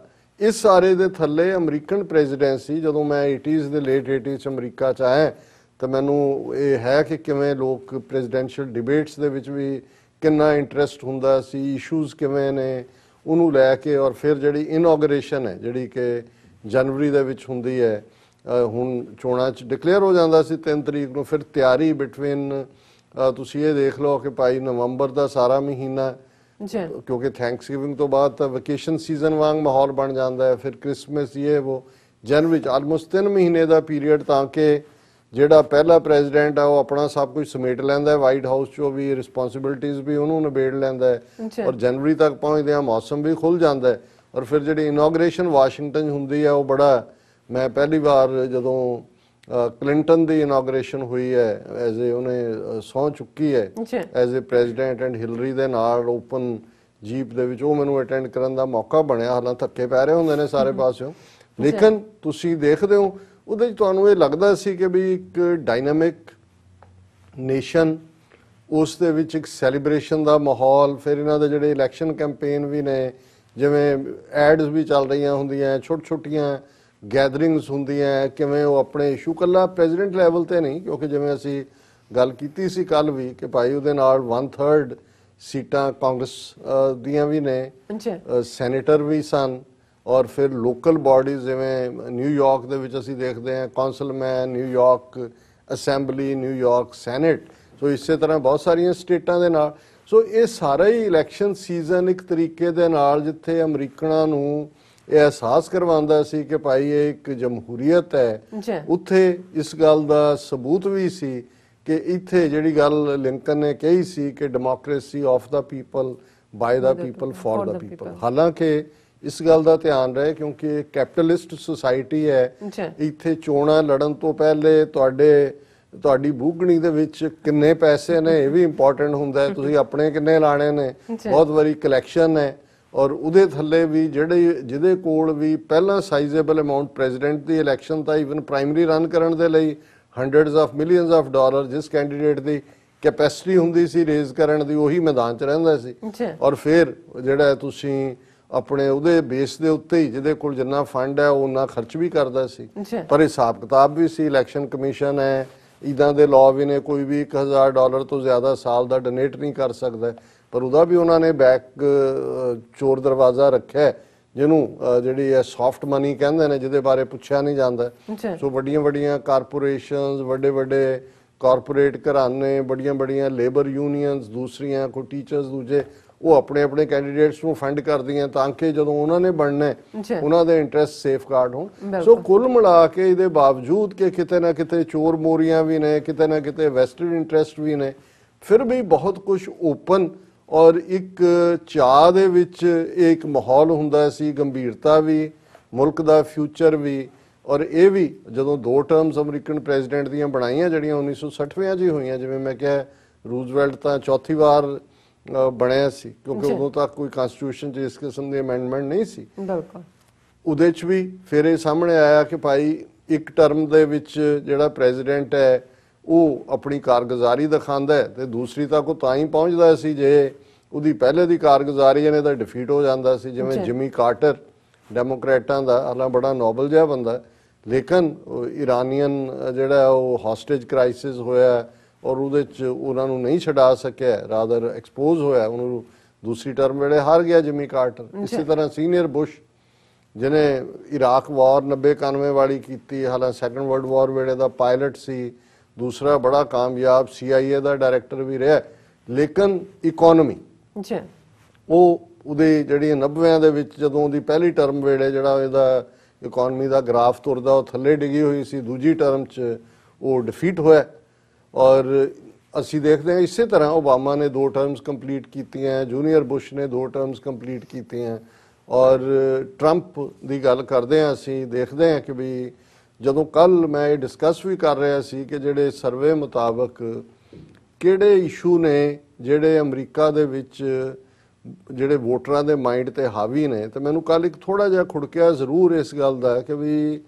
ਇਸ ਸਾਰੇ ਦੇ ਥੱਲੇ ਅਮਰੀਕਨ ਪ੍ਰੈਜ਼ੀਡੈਂਸੀ ਜਦੋਂ ਮੈਂ 80s ਦੇ ਲੇਟ 80s ਅਮਰੀਕਾ ਚ ਆਇਆ ਤਾਂ ਮੈਨੂੰ ਇਹ ਹੈ ਕਿ ਕਿਵੇਂ ਲੋਕ ਪ੍ਰੈਜ਼ੀਡੈਂਸ਼ੀਅਲ ਡਿਬੇਟਸ ਦੇ ਵਿੱਚ ਵੀ ਕਿੰਨਾ ਇੰਟਰਸਟ ਹੁੰਦਾ ਸੀ ਇਸ਼ੂਜ਼ ਕਿਵੇਂ ਨੇ ਉਹਨੂੰ ਲੈ ਕੇ ਔਰ ਫਿਰ ਜਿਹੜੀ ਇਨੋਗਰੇਸ਼ਨ ਹੈ ਜਿਹੜੀ ਕਿ ਜਨਵਰੀ ਦੇ ਵਿੱਚ ਹੁੰਦੀ ਹੈ ਹੁਣ ਚੋਣਾਂ 'ਚ ਡਿਕਲੇਅਰ ਹੋ ਜਾਂਦਾ ਸੀ 3 ਤਰੀਕ ਨੂੰ ਫਿਰ ਤਿਆਰੀ ਬਿਟਵੀਨ ਤੁਸੀਂ ਇਹ ਦੇਖ ਲਓ ਕਿ ਭਾਈ ਨਵੰਬਰ ਦਾ ਸਾਰਾ ਮਹੀਨਾ ਕਿਉਂਕਿ ਥੈਂਕਸਗਿਵਿੰਗ ਤੋਂ ਬਾਅਦ ਤਾਂ ਵਕੇਸ਼ਨ ਸੀਜ਼ਨ ਵਾਂਗ ਮਾਹੌਲ ਬਣ ਜਾਂਦਾ ਹੈ ਫਿਰ ਕ੍ਰਿਸਮਸ ਇਹ ਉਹ ਜਨਵਰੀ ਚ ਆਲਮੋਸਟ 3 ਮਹੀਨੇ ਦਾ ਪੀਰੀਅਡ ਤਾਂ ਕਿ ਜਿਹੜਾ ਪਹਿਲਾ ਪ੍ਰੈਜ਼ੀਡੈਂਟ ਆ ਉਹ ਆਪਣਾ ਸਭ ਕੁਝ ਸਮੇਟ ਲੈਂਦਾ ਹੈ ਵਾਈਟ ਹਾਊਸ ਚੋਂ ਵੀ ਰਿਸਪੌਂਸਿਬਿਲਟੀਆਂ ਵੀ ਉਹਨੂੰ ਨਿਬੇੜ ਲੈਂਦਾ ਹੈ ਔਰ ਜਨਵਰੀ ਤੱਕ ਪਹੁੰਚਦੇ ਆ ਮੌਸਮ ਵੀ ਖੁੱਲ ਜਾਂਦਾ ਹੈ ਔਰ ਫਿਰ ਜਿਹੜੀ ਇਨੋਗ੍ਰੇਸ਼ਨ ਵਾਸ਼ਿੰਗਟਨ ਹੁੰਦੀ ਹੈ ਉਹ ਬੜਾ ਮੈਂ ਪਹਿਲੀ ਵਾਰ ਜਦੋਂ ਕਲਿੰਟਨ ਦੀ ਇਨੋਗਰੇਸ਼ਨ ਹੋਈ ਹੈ ਐਜ਼ ਏ ਉਹਨੇ ਸੌਂ ਚੁੱਕੀ ਹੈ as a president and Hillary ਦੇ ਨਾਲ ਓਪਨ ਜੀਪ ਦੇ ਵਿੱਚ ਉਹ ਮੈਨੂੰ ਅਟੈਂਡ ਕਰਨ ਦਾ ਮੌਕਾ ਬਣਿਆ ਹਾਲਾਂ ਧੱਕੇ ਪੈ ਰਹੇ ਹੁੰਦੇ ਨੇ ਸਾਰੇ ਪਾਸਿਓਂ ਲੇਕਿਨ ਤੁਸੀਂ ਦੇਖਦੇ ਹੋ ਉਹਦੇ ਵਿੱਚ ਤੁਹਾਨੂੰ ਇਹ ਲੱਗਦਾ ਸੀ ਕਿ ਵੀ ਇੱਕ ਡਾਇਨਾਮਿਕ ਨੇਸ਼ਨ ਉਸ ਦੇ ਵਿੱਚ ਇੱਕ ਸੈਲੀਬ੍ਰੇਸ਼ਨ ਦਾ ਮਾਹੌਲ ਫਿਰ ਇਹਨਾਂ ਦੇ ਜਿਹੜੇ ਇਲੈਕਸ਼ਨ ਕੈਂਪੇਨ ਵੀ ਨੇ ਜਿਵੇਂ ਐਡਸ ਵੀ ਚੱਲ ਰਹੀਆਂ ਹੁੰਦੀਆਂ ਛੋਟ ਛੋਟੀਆਂ ਗੈਦਰਿੰਗਸ ਹੁੰਦੀਆਂ ਕਿਵੇਂ ਉਹ ਆਪਣੇ ਇਸ਼ੂ ਕੱਲਾ ਪ੍ਰੈਜ਼ੀਡੈਂਟ ਲੈਵਲ ਤੇ ਨਹੀਂ ਕਿਉਂਕਿ ਜਿਵੇਂ ਅਸੀਂ ਗੱਲ ਕੀਤੀ ਸੀ ਕੱਲ ਵੀ ਕਿ ਭਾਈ ਉਹਦੇ ਨਾਲ 1/3 ਸੀਟਾਂ ਕਾਂਗਰਸ ਦੀਆਂ ਵੀ ਨੇ ਸੈਨੇਟਰ ਵੀ ਸਨ ਔਰ ਫਿਰ ਲੋਕਲ ਬਾਡੀਜ਼ ਜਿਵੇਂ ਨਿਊਯਾਰਕ ਦੇ ਵਿੱਚ ਅਸੀਂ ਦੇਖਦੇ ਹਾਂ councilman New York assembly New York senate so ਇਸੇ ਤਰ੍ਹਾਂ ਬਹੁਤ ਸਾਰੀਆਂ ਸਟੇਟਾਂ ਦੇ ਨਾਲ ਸੋ ਇਹ ਸਾਰਾ ਹੀ ਇਲੈਕਸ਼ਨ ਸੀਜ਼ਨ ਇੱਕ ਤਰੀਕੇ ਦੇ ਨਾਲ ਜਿੱਥੇ ਅਮਰੀਕਨਾਂ ਨੂੰ ਇਹ ਅਹਿਸਾਸ ਕਰਵਾਉਂਦਾ ਸੀ ਕਿ ਭਾਈ ਇਹ ਇੱਕ ਜਮਹੂਰੀਅਤ ਹੈ ਉੱਥੇ ਇਸ ਗੱਲ ਦਾ ਸਬੂਤ ਵੀ ਸੀ ਕਿ ਇੱਥੇ ਜਿਹੜੀ ਗੱਲ ਲਿੰਕਨ ਨੇ ਕਹੀ ਸੀ ਕਿ democracy of the people by the people for the people ਹਾਲਾਂਕਿ ਇਸ ਗੱਲ ਦਾ ਧਿਆਨ ਰਹੇ ਕਿਉਂਕਿ ਇਹ ਕੈਪੀਟਲਿਸਟ ਸੁਸਾਇਟੀ ਹੈ ਇੱਥੇ ਚੋਣਾਂ ਲੜਨ ਤੋਂ ਪਹਿਲੇ ਤੁਹਾਡੇ ਤੁਹਾਡੀ ਬੂਗਣੀ ਦੇ ਵਿੱਚ ਕਿੰਨੇ ਪੈਸੇ ਨੇ ਇਹ ਵੀ ਇੰਪੋਰਟੈਂਟ ਹੁੰਦਾ ਹੈ ਤੁਸੀਂ ਆਪਣੇ ਕਿੰਨੇ ਲਾਣੇ ਨੇ ਬਹੁਤ ਵਾਰੀ ਕਲੈਕਸ਼ਨ ਹੈ ਔਰ ਉਹਦੇ ਥੱਲੇ ਵੀ ਜਿਹੜੇ ਜਿਹਦੇ ਕੋਲ ਵੀ ਪਹਿਲਾਂ ਸਾਈਜ਼ੇਬਲ ਅਮਾਉਂਟ ਪ੍ਰੈਜ਼ੀਡੈਂਟ ਦੀ ਇਲੈਕਸ਼ਨ ਤਾਂ ਇਵਨ ਪ੍ਰਾਇਮਰੀ ਰਨ ਕਰਨ ਦੇ ਲਈ hundreds of millions of dollar ਜਿਸ ਕੈਂਡੀਡੇਟ ਦੀ ਕੈਪੈਸਿਟੀ ਹੁੰਦੀ ਸੀ ਰੇਜ਼ ਕਰਨ ਦੀ ਉਹੀ ਮੈਦਾਨ 'ਚ ਰਹਿੰਦਾ ਸੀ ਔਰ ਫਿਰ ਜਿਹੜਾ ਤੁਸੀਂ ਆਪਣੇ ਉਹਦੇ ਬੇਸ ਦੇ ਉੱਤੇ ਹੀ ਜਿਹਦੇ ਕੋਲ ਜਿੰਨਾ ਫੰਡ ਹੈ ਉਹਨਾਂ ਖਰਚ ਵੀ ਕਰਦਾ ਸੀ ਪਰ ਹਿਸਾਬ ਕਿਤਾਬ ਵੀ ਸੀ ਇਲੈਕਸ਼ਨ ਕਮਿਸ਼ਨ ਹੈ ਇਦਾਂ ਦੇ ਲਾਅ ਵੀ ਨੇ ਕੋਈ ਵੀ 1000 ਡਾਲਰ ਤੋਂ ਜ਼ਿਆਦਾ ਸਾਲ ਦਾ ਡੋਨੇਟ ਨਹੀਂ ਕਰ ਸਕਦਾ ਪਰ ਉਹਦਾ ਵੀ ਉਹਨਾਂ ਨੇ ਬੈਕ ਚੋਰ ਦਰਵਾਜ਼ਾ ਰੱਖਿਆ ਜਿਹਨੂੰ ਜਿਹੜੀ ਹੈ ਸੌਫਟ ਮਨੀ ਕਹਿੰਦੇ ਨੇ ਜਿਹਦੇ ਬਾਰੇ ਪੁੱਛਿਆ ਨਹੀਂ ਜਾਂਦਾ ਸੋ ਵੱਡੀਆਂ ਵੱਡੀਆਂ ਕਾਰਪੋਰੇਸ਼ਨਸ ਵੱਡੇ ਵੱਡੇ ਕਾਰਪੋਰੇਟ ਘਰਾਨੇ ਵੱਡੀਆਂ ਵੱਡੀਆਂ ਲੇਬਰ ਯੂਨੀਅਨਸ ਦੂਸਰੀਆਂ ਕੋ ਟੀਚਰਸ ਦੂਜੇ ਉਹ ਆਪਣੇ ਆਪਣੇ ਕੈਂਡੀਡੇਟਸ ਨੂੰ ਫੰਡ ਕਰਦੀਆਂ ਤਾਂ ਕਿ ਜਦੋਂ ਉਹਨਾਂ ਨੇ ਬਣਨਾ ਉਹਨਾਂ ਦੇ ਇੰਟਰਸਟ ਸੇਫਗਾਰਡ ਹੋਣ ਸੋ ਕੁੱਲ ਮਿਲਾ ਕੇ ਇਹਦੇ ਬਾਵਜੂਦ ਕਿ ਕਿਤੇ ਨਾ ਕਿਤੇ ਚੋਰ ਮੋਰੀਆਂ ਵੀ ਨੇ ਕਿਤੇ ਨਾ ਕਿਤੇ ਵੈਸਟਡ ਇੰਟਰਸਟ ਵੀ ਨੇ ਫਿਰ ਵੀ ਬਹੁਤ ਕੁਝ ਓਪਨ ਔਰ ਇੱਕ ਚਾਹ ਦੇ ਵਿੱਚ ਇੱਕ ਮਾਹੌਲ ਹੁੰਦਾ ਸੀ ਗੰਭੀਰਤਾ ਵੀ ਮੁਲਕ ਦਾ ਫਿਊਚਰ ਵੀ ਔਰ ਇਹ ਵੀ ਜਦੋਂ ਦੋ ਟਰਮਸ ਅਮਰੀਕਨ ਪ੍ਰੈਜ਼ੀਡੈਂਟ ਦੀਆਂ ਬਣਾਈਆਂ ਜਿਹੜੀਆਂ 1960ਵਿਆਂ ਜੀ ਹੋਈਆਂ ਜਿਵੇਂ ਮੈਂ ਕਿਹਾ ਰੂਜ਼ਵੈਲਟ ਤਾਂ ਚੌਥੀ ਵਾਰ ਬਣਿਆ ਸੀ ਕਿਉਂਕਿ ਉਦੋਂ ਤੱਕ ਕੋਈ ਕਨਸਟੀਟਿਊਸ਼ਨ 'ਚ ਇਸ ਕਿਸਮ ਦੇ ਅਮੈਂਡਮੈਂਟ ਨਹੀਂ ਸੀ ਬਿਲਕੁਲ ਉਹਦੇ 'ਚ ਵੀ ਫਿਰ ਇਹ ਸਾਹਮਣੇ ਆਇਆ ਕਿ ਭਾਈ ਇੱਕ ਟਰਮ ਦੇ ਵਿੱਚ ਜਿਹੜਾ ਪ੍ਰੈਜ਼ੀਡੈਂਟ ਹੈ ਉਹ ਆਪਣੀ ਕਾਰਗੁਜ਼ਾਰੀ ਦਿਖਾਉਂਦਾ ਹੈ ਤੇ ਦੂਸਰੀ ਤੱਕ ਉਹ ਤਾਂ ਹੀ ਪਹੁੰਚਦਾ ਸੀ ਜੇ ਉਹਦੀ ਪਹਿਲੇ ਦੀ ਕਾਰਗੁਜ਼ਾਰੀ ਇਹਨੇ ਤਾਂ ਡਿਫੀਟ ਹੋ ਜਾਂਦਾ ਸੀ ਜਿਵੇਂ ਜਿਮੀ ਕਾਰਟਰ ਡੈਮੋਕ੍ਰੇਟਾਂ ਦਾ ਹਾਲਾਂ ਬੜਾ ਨੋਬਲ ਜਿਹਾ ਬੰਦਾ ਲੇਕਿਨ ਇਰਾਨੀਅਨ ਜਿਹੜਾ ਉਹ ਹੌਸਟੇਜ ਕ੍ਰਾਈਸਿਸ ਹੋਇਆ ਔਰ ਉਹਦੇ ਚ ਉਹਨਾਂ ਨੂੰ ਨਹੀਂ ਛਡਾ ਸਕਿਆ ਰਾਦਰ ਐਕਸਪੋਜ਼ ਹੋਇਆ ਉਹਨੂੰ ਦੂਸਰੀ ਟਰਮ ਵੇਲੇ ਹਾਰ ਗਿਆ ਜਿਮੀ ਕਾਰਟਰ ਇਸੇ ਤਰ੍ਹਾਂ ਸੀਨੀਅਰ ਬੁਸ਼ ਜਿਨੇ ਇਰਾਕ ਵਾਰ 90 91 ਵਾਲੀ ਕੀਤੀ ਹਾਲਾਂ ਸੈਕੰਡ ਵਰਲਡ ਵਾਰ ਵੇਲੇ ਦਾ ਪਾਇਲਟ ਸੀ ਦੂਸਰਾ ਬੜਾ ਕਾਮਯਾਬ ਸੀਆਈਏ ਦਾ ਡਾਇਰੈਕਟਰ ਵੀ ਰਿਹਾ ਲੇਕਿਨ ਇਕਨੋਮੀ ਜੀ ਉਹ ਉਹਦੇ ਜਿਹੜੀ 90ਾਂ ਦੇ ਵਿੱਚ ਜਦੋਂ ਦੀ ਪਹਿਲੀ ਟਰਮ ਵੇਲੇ ਜਿਹੜਾ ਇਹਦਾ ਇਕਨੋਮੀ ਦਾ ਗ੍ਰਾਫ ਤੁਰਦਾ ਉਹ ਥੱਲੇ ਡਿੱਗੀ ਹੋਈ ਸੀ ਦੂਜੀ ਟਰਮ 'ਚ ਉਹ ਡਿਫੀਟ ਹੋਇਆ ਔਰ ਅਸੀਂ ਦੇਖਦੇ ਹਾਂ ਇਸੇ ਤਰ੍ਹਾਂ ਓਬਾਮਾ ਨੇ ਦੋ ਟਰਮਸ ਕੰਪਲੀਟ ਕੀਤੀਆਂ ਜੂਨੀਅਰ ਬੁਸ਼ ਨੇ ਦੋ ਟਰਮਸ ਕੰਪਲੀਟ ਕੀਤੀਆਂ ਔਰ ਟਰੰਪ ਦੀ ਗੱਲ ਕਰਦੇ ਹਾਂ ਅਸੀਂ ਦੇਖਦੇ ਹਾਂ ਕਿ ਵੀ ਜਦੋਂ ਕੱਲ ਮੈਂ ਇਹ ਡਿਸਕਸ ਵੀ ਕਰ ਰਿਹਾ ਸੀ ਕਿ ਜਿਹੜੇ ਸਰਵੇ ਮੁਤਾਬਕ ਕਿਹੜੇ ਇਸ਼ੂ ਨੇ ਜਿਹੜੇ ਅਮਰੀਕਾ ਦੇ ਵਿੱਚ ਜਿਹੜੇ ਵੋਟਰਾਂ ਦੇ ਮਾਈਂਡ ਤੇ ਹਾਵੀ ਨੇ ਤੇ ਮੈਨੂੰ ਕੱਲ ਇੱਕ ਥੋੜਾ ਜਿਹਾ ਖੁੜਕਿਆ ਜ਼ਰੂਰ ਇਸ ਗੱਲ ਦਾ ਕਿ ਵੀ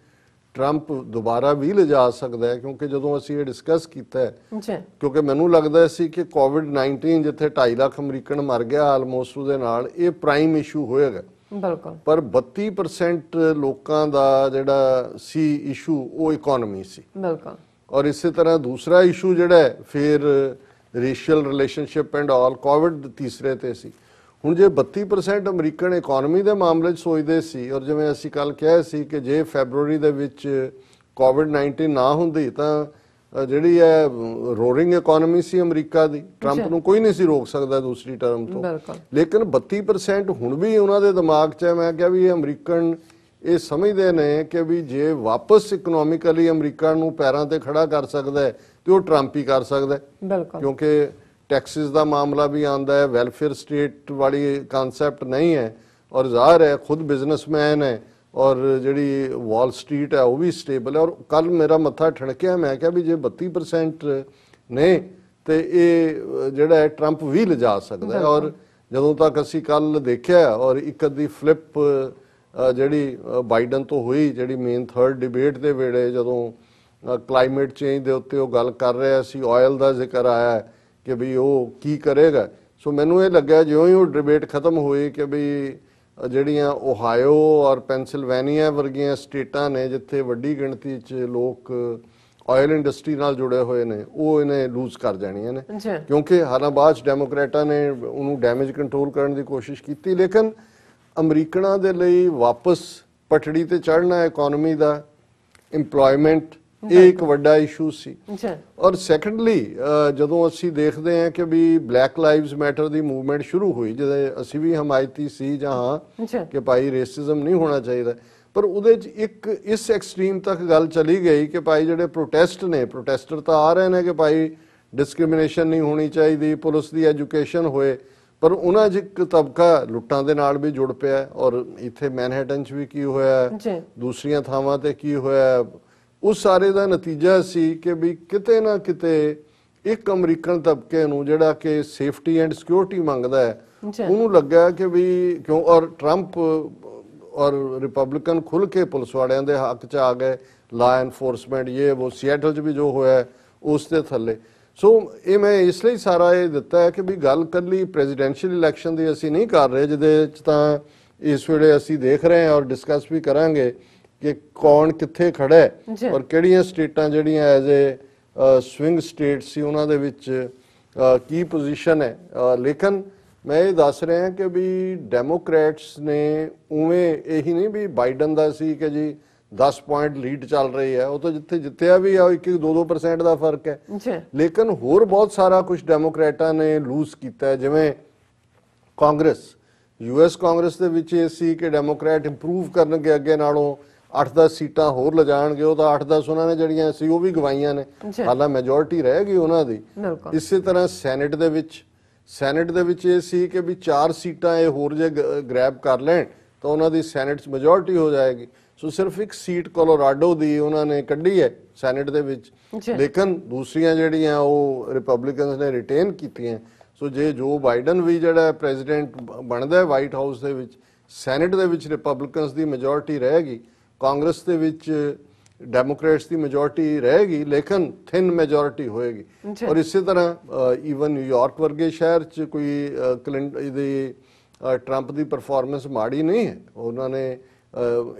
ਟਰੰਪ ਦੁਬਾਰਾ ਵੀ ਲਿਜਾ ਸਕਦਾ ਹੈ ਕਿਉਂਕਿ ਜਦੋਂ ਅਸੀਂ ਇਹ ਡਿਸਕਸ ਕੀਤਾ ਜੀ ਕਿਉਂਕਿ ਮੈਨੂੰ ਲੱਗਦਾ ਸੀ ਕਿ ਕੋਵਿਡ 19 ਜਿੱਥੇ 2.5 ਲੱਖ ਅਮਰੀਕਨ ਮਰ ਗਿਆ ਆਲਮੋਸਟ ਉਹਦੇ ਨਾਲ ਇਹ ਪ੍ਰਾਈਮ ਇਸ਼ੂ ਹੋਏਗਾ ਬਿਲਕੁਲ ਪਰ 32% ਲੋਕਾਂ ਦਾ ਜਿਹੜਾ ਸੀ ਇਸ਼ੂ ਉਹ ਇਕਨੋਮੀ ਸੀ ਬਿਲਕੁਲ ਔਰ ਇਸੇ ਤਰ੍ਹਾਂ ਦੂਸਰਾ ਇਸ਼ੂ ਜਿਹੜਾ ਫਿਰ racial relationship and all Covid ਤੀਸਰੇ ਤੇ ਸੀ ਹੁਣ ਜੇ 32% ਅਮਰੀਕਨ ਇਕਨੋਮੀ ਦੇ ਮਾਮਲੇ 'ਚ ਸੋਚਦੇ ਸੀ ਔਰ ਜਿਵੇਂ ਅਸੀਂ ਕੱਲ ਕਿਹਾ ਸੀ ਕਿ ਜੇ ਫੈਬਰੂਰੀ ਦੇ ਵਿੱਚ ਕੋਵਿਡ-19 ਨਾ ਹੁੰਦੀ ਤਾਂ ਜਿਹੜੀ ਹੈ ਰੋਰਿੰਗ ਇਕਨੋਮੀ ਸੀ ਅਮਰੀਕਾ ਦੀ 트럼ਪ ਨੂੰ ਕੋਈ ਨਹੀਂ ਸੀ ਰੋਕ ਸਕਦਾ ਦੂਸਰੀ ਟਰਮ ਤੋਂ ਲੇਕਿਨ 32% ਹੁਣ ਵੀ ਉਹਨਾਂ ਦੇ ਦਿਮਾਗ 'ਚ ਹੈ ਮੈਂ ਕਿਹਾ ਵੀ ਇਹ ਅਮਰੀਕਨ ਇਹ ਸਮਝਦੇ ਨੇ ਕਿ ਵੀ ਜੇ ਵਾਪਸ ਇਕਨੋਮਿਕਲੀ ਅਮਰੀਕਾ ਨੂੰ ਪੈਰਾਂ ਤੇ ਖੜਾ ਕਰ ਸਕਦਾ ਹੈ ਤੇ ਉਹ ਟਰੰਪ ਹੀ ਕਰ ਸਕਦਾ ਹੈ ਕਿਉਂਕਿ ਟੈਕਸਿਸ ਦਾ ਮਾਮਲਾ ਵੀ ਆਂਦਾ ਹੈ ਵੈਲਫੇਅਰ ਸਟੇਟ ਵਾਲੀ ਕਨਸੈਪਟ ਨਹੀਂ ਹੈ ਔਰ ਜ਼ਾਹਰ ਹੈ ਖੁਦ ਬਿਜ਼ਨਸਮੈਨ ਹੈ ਔਰ ਜਿਹੜੀ ਵਾਲ ਸਟਰੀਟ ਹੈ ਉਹ ਵੀ ਸਟੇਬਲ ਹੈ ਔਰ ਕੱਲ ਮੇਰਾ ਮੱਥਾ ਠਣਕਿਆ ਮੈਂ ਕਿਹਾ ਵੀ ਜੇ 32% ਨੇ ਤੇ ਇਹ ਜਿਹੜਾ ਹੈ ਟਰੰਪ ਵੀ ਲਿਜਾ ਸਕਦਾ ਹੈ ਔਰ ਜਦੋਂ ਤੱਕ ਅਸੀਂ ਕੱਲ ਦੇਖਿਆ ਔਰ ਇੱਕ ਅੱਧੀ ਫਲਿਪ ਜਿਹੜੀ ਬਾਈਡਨ ਤੋਂ ਹੋਈ ਜਿਹੜੀ ਮੇਨ ਥਰਡ ਡਿਬੇਟ ਦੇ ਵੇਲੇ ਜਦੋਂ ਕਲਾਈਮੇਟ ਚੇਂਜ ਦੇ ਉੱਤੇ ਉਹ ਗੱਲ ਕਰ ਰਿਹਾ ਸੀ ਆਇਲ ਦਾ ਜ਼ਿਕਰ ਆਇਆ ਕਿ ਵੀ ਉਹ ਕੀ ਕਰੇਗਾ ਸੋ ਮੈਨੂੰ ਇਹ ਲੱਗਿਆ ਜਿਉਂ ਹੀ ਉਹ ਡਿਬੇਟ ਖਤਮ ਹੋਈ ਕਿ ਵੀ ਜਿਹੜੀਆਂ ਓਹਾਇਓ ਔਰ ਪੈਂਸਿਲਵੇਨੀਆ ਵਰਗੀਆਂ ਸਟੇਟਾਂ ਨੇ ਜਿੱਥੇ ਵੱਡੀ ਗਿਣਤੀ 'ਚ ਲੋਕ ਆਇਲ ਇੰਡਸਟਰੀ ਨਾਲ ਜੁੜੇ ਹੋਏ ਨੇ ਉਹ ਇਹਨੇ ਲੂਜ਼ ਕਰ ਜਾਣੀਆਂ ਨੇ ਕਿਉਂਕਿ ਬਾਅਦ ਡੈਮੋਕਰੇਟਾਂ ਨੇ ਉਹਨੂੰ ਡੈਮੇਜ ਕੰਟਰੋਲ ਕਰਨ ਦੀ ਕੋਸ਼ਿਸ਼ ਕੀਤੀ ਲੇਕਿਨ ਅਮਰੀਕਨਾਂ ਦੇ ਲਈ ਵਾਪਸ ਪਟੜੀ ਤੇ ਚੜਨਾ ਹੈ ਇਕਨੋਮੀ ਦਾ ਇੰਪਲੋਇਮੈਂਟ ਇਹ ਇੱਕ ਵੱਡਾ ਇਸ਼ੂ ਸੀ ਅੱਛਾ ਔਰ ਸੈਕੰਡਲੀ ਜਦੋਂ ਅਸੀਂ ਦੇਖਦੇ ਹਾਂ ਕਿ ਵੀ ਬਲੈਕ ਲਾਈਵਸ ਮੈਟਰ ਦੀ ਮੂਵਮੈਂਟ ਸ਼ੁਰੂ ਹੋਈ ਜਦੋਂ ਅਸੀਂ ਵੀ ਹਮਾਇਤੀ ਸੀ ਜਹਾਂ ਕਿ ਭਾਈ ਰੇਸਿਜ਼ਮ ਨਹੀਂ ਹੋਣਾ ਚਾਹੀਦਾ ਪਰ ਉਹਦੇ ਚ ਇੱਕ ਇਸ ਐਕਸਟ੍ਰੀਮ ਤੱਕ ਗੱਲ ਚਲੀ ਗਈ ਕਿ ਭਾਈ ਜਿਹੜੇ ਪ੍ਰੋਟੈਸਟ ਨੇ ਪ੍ਰੋਟੈਸਟਰ ਤਾਂ ਆ ਰਹੇ ਨੇ ਕਿ ਭਾਈ ਡਿਸਕ੍ਰਿਮੀਨੇਸ਼ਨ ਨਹੀਂ ਹੋਣੀ ਚਾਹੀਦੀ ਪੁਲਿਸ ਦੀ ਐਜੂਕੇਸ਼ਨ ਹੋਏ ਪਰ ਉਹਨਾਂ ਜਿੱਕ ਤਬਕਾ ਲੁੱਟਾਂ ਦੇ ਨਾਲ ਵੀ ਜੁੜ ਪਿਆ ਔਰ ਇੱਥੇ ਮੈਨਹਟਨ 'ਚ ਵੀ ਕੀ ਹੋਇਆ ਦੂਸਰੀਆਂ ਥਾਵਾਂ ਤੇ ਕੀ ਹੋਇਆ ਉਸ ਸਾਰੇ ਦਾ ਨਤੀਜਾ ਸੀ ਕਿ ਵੀ ਕਿਤੇ ਨਾ ਕਿਤੇ ਇੱਕ ਅਮਰੀਕਨ ਤਬਕੇ ਨੂੰ ਜਿਹੜਾ ਕਿ ਸੇਫਟੀ ਐਂਡ ਸਿਕਿਉਰਿਟੀ ਮੰਗਦਾ ਹੈ ਉਹਨੂੰ ਲੱਗਾ ਕਿ ਵੀ ਕਿਉਂ ਔਰ 트럼ਪ ਔਰ ਰਿਪਬਲਿਕਨ ਖੁੱਲ ਕੇ ਪੁਲਿਸ ਵਾਲਿਆਂ ਦੇ ਹੱਕ 'ਚ ਆ ਗਏ ਲਾ ਐਨਫੋਰਸਮੈਂਟ ਇਹ ਉਹ ਸੀਐਟਲ 'ਚ ਵੀ ਜੋ ਹੋਇਆ ਉਸ ਦੇ ਥੱਲੇ ਸੋ ਇਹ ਮੈਂ ਇਸ ਲਈ ਸਾਰਾ ਇਹ ਦਿੱਤਾ ਹੈ ਕਿ ਵੀ ਗੱਲ ਕੱਲੀ ਪ੍ਰੈਜ਼ੀਡੈਂਸ਼ੀਅਲ ਇਲੈਕਸ਼ਨ ਦੀ ਅਸੀਂ ਨਹੀਂ ਕਰ ਰਹੇ ਜਿਹਦੇ 'ਚ ਤਾਂ ਇਸ ਵੇਲੇ ਅਸੀਂ ਦੇਖ ਰਹੇ ਹਾਂ ਔਰ ਡਿਸਕਸ ਵੀ ਕਰਾਂਗੇ ਕਿ ਕੌਣ ਕਿੱਥੇ ਖੜਾ ਹੈ ਔਰ ਕਿਹੜੀਆਂ ਸਟੇਟਾਂ ਜਿਹੜੀਆਂ ਐਜ਼ ਅ ਸਵਿੰਗ ਸਟੇਟ ਸੀ ਉਹਨਾਂ ਦੇ ਵਿੱਚ ਕੀ ਪੋਜੀਸ਼ਨ ਹੈ ਲੇਕਿਨ ਮੈਂ ਇਹ ਦੱਸ ਰਿਹਾ ਹਾਂ ਕਿ ਵੀ ਡੈਮੋਕ੍ਰੇਟਸ ਨੇ ਉਵੇਂ ਇਹੀ ਨਹੀਂ ਵੀ ਬਾਈਡਨ ਦਾ ਸੀ ਕਿ ਜੀ 10 ਪੁਆਇੰਟ ਲੀਡ ਚੱਲ ਰਹੀ ਹੈ ਉਹ ਤਾਂ ਜਿੱਥੇ ਜਿੱਥੇ ਆ ਵੀ ਆ 1-2% ਦਾ ਫਰਕ ਹੈ ਲੇਕਿਨ ਹੋਰ ਬਹੁਤ ਸਾਰਾ ਕੁਝ ਡੈਮੋਕ੍ਰੇਟਾਂ ਨੇ ਲੂਜ਼ ਕੀਤਾ ਜਿਵੇਂ ਕਾਂਗਰਸ ਯੂਐਸ ਕਾਂਗਰਸ ਦੇ ਵਿੱਚ ਇਹ ਸੀ ਕਿ ਡੈਮੋਕ੍ਰੇਟ ਇੰਪਰੂਵ ਕਰਨਗੇ ਅੱਗੇ ਨਾਲੋਂ 8-10 ਸੀਟਾਂ ਹੋਰ ਲਜਾਣਗੇ ਉਹ ਤਾਂ 8-10 ਉਹਨਾਂ ਨੇ ਜਿਹੜੀਆਂ ਸੀ ਉਹ ਵੀ ਗਵਾਈਆਂ ਨੇ ਹਾਲਾ ਮੈਜੋਰਟੀ ਰਹਿ ਗਈ ਉਹਨਾਂ ਦੀ ਇਸੇ ਤਰ੍ਹਾਂ ਸੈਨੇਟ ਦੇ ਵਿੱਚ ਸੈਨੇਟ ਦੇ ਵਿੱਚ ਇਹ ਸੀ ਕਿ ਵੀ 4 ਸੀਟਾਂ ਇਹ ਹੋਰ ਜੇ ਗ੍ਰੈਬ ਕਰ ਲੈਣ ਤਾਂ ਉਹਨਾਂ ਦੀ ਸੈਨੇਟਸ ਮੈਜੋਰਟੀ ਹੋ ਜਾਏਗੀ ਸੋ ਸਿਰਫ ਇੱਕ ਸੀਟ ਕੋਲੋਰਾਡੋ ਦੀ ਉਹਨਾਂ ਨੇ ਕੱਢੀ ਹੈ ਸੈਨੇਟ ਦੇ ਵਿੱਚ ਲੇਕਿਨ ਦੂਸਰੀਆਂ ਜਿਹੜੀਆਂ ਉਹ ਰਿਪਬਲਿਕਨਸ ਨੇ ਰਿਟੇਨ ਕੀਤੀਆਂ ਸੋ ਜੇ ਜੋ ਬਾਈਡਨ ਵੀ ਜਿਹੜਾ ਪ੍ਰੈਜ਼ੀਡੈਂਟ ਬਣਦਾ ਹੈ ਵਾਈਟ ਹਾਊਸ ਦੇ ਵਿੱਚ ਸੈਨੇਟ ਦੇ ਵਿੱਚ ਰਿਪਬਲਿਕਨਸ ਦੀ ਮੈਜੋਰਟੀ ਰਹੇਗੀ ਕਾਂਗਰਸ ਦੇ ਵਿੱਚ ਡੈਮੋਕ੍ਰੇਟਸ ਦੀ ਮੈਜੋਰਟੀ ਰਹੇਗੀ ਲੇਕਿਨ ਥਿਨ ਮੈਜੋਰਟੀ ਹੋਏਗੀ ਔਰ ਇਸੇ ਤਰ੍ਹਾਂ ਈਵਨ ਨਿਊਯਾਰਕ ਵਰਗੇ ਸ਼ਹਿਰ 'ਚ ਕੋਈ ਕਲਿੰਟ ਦੀ ਟਰੰਪ ਦੀ ਪਰਫਾਰਮੈਂਸ ਮਾੜੀ ਨਹੀਂ ਹੈ ਉਹਨਾਂ ਨੇ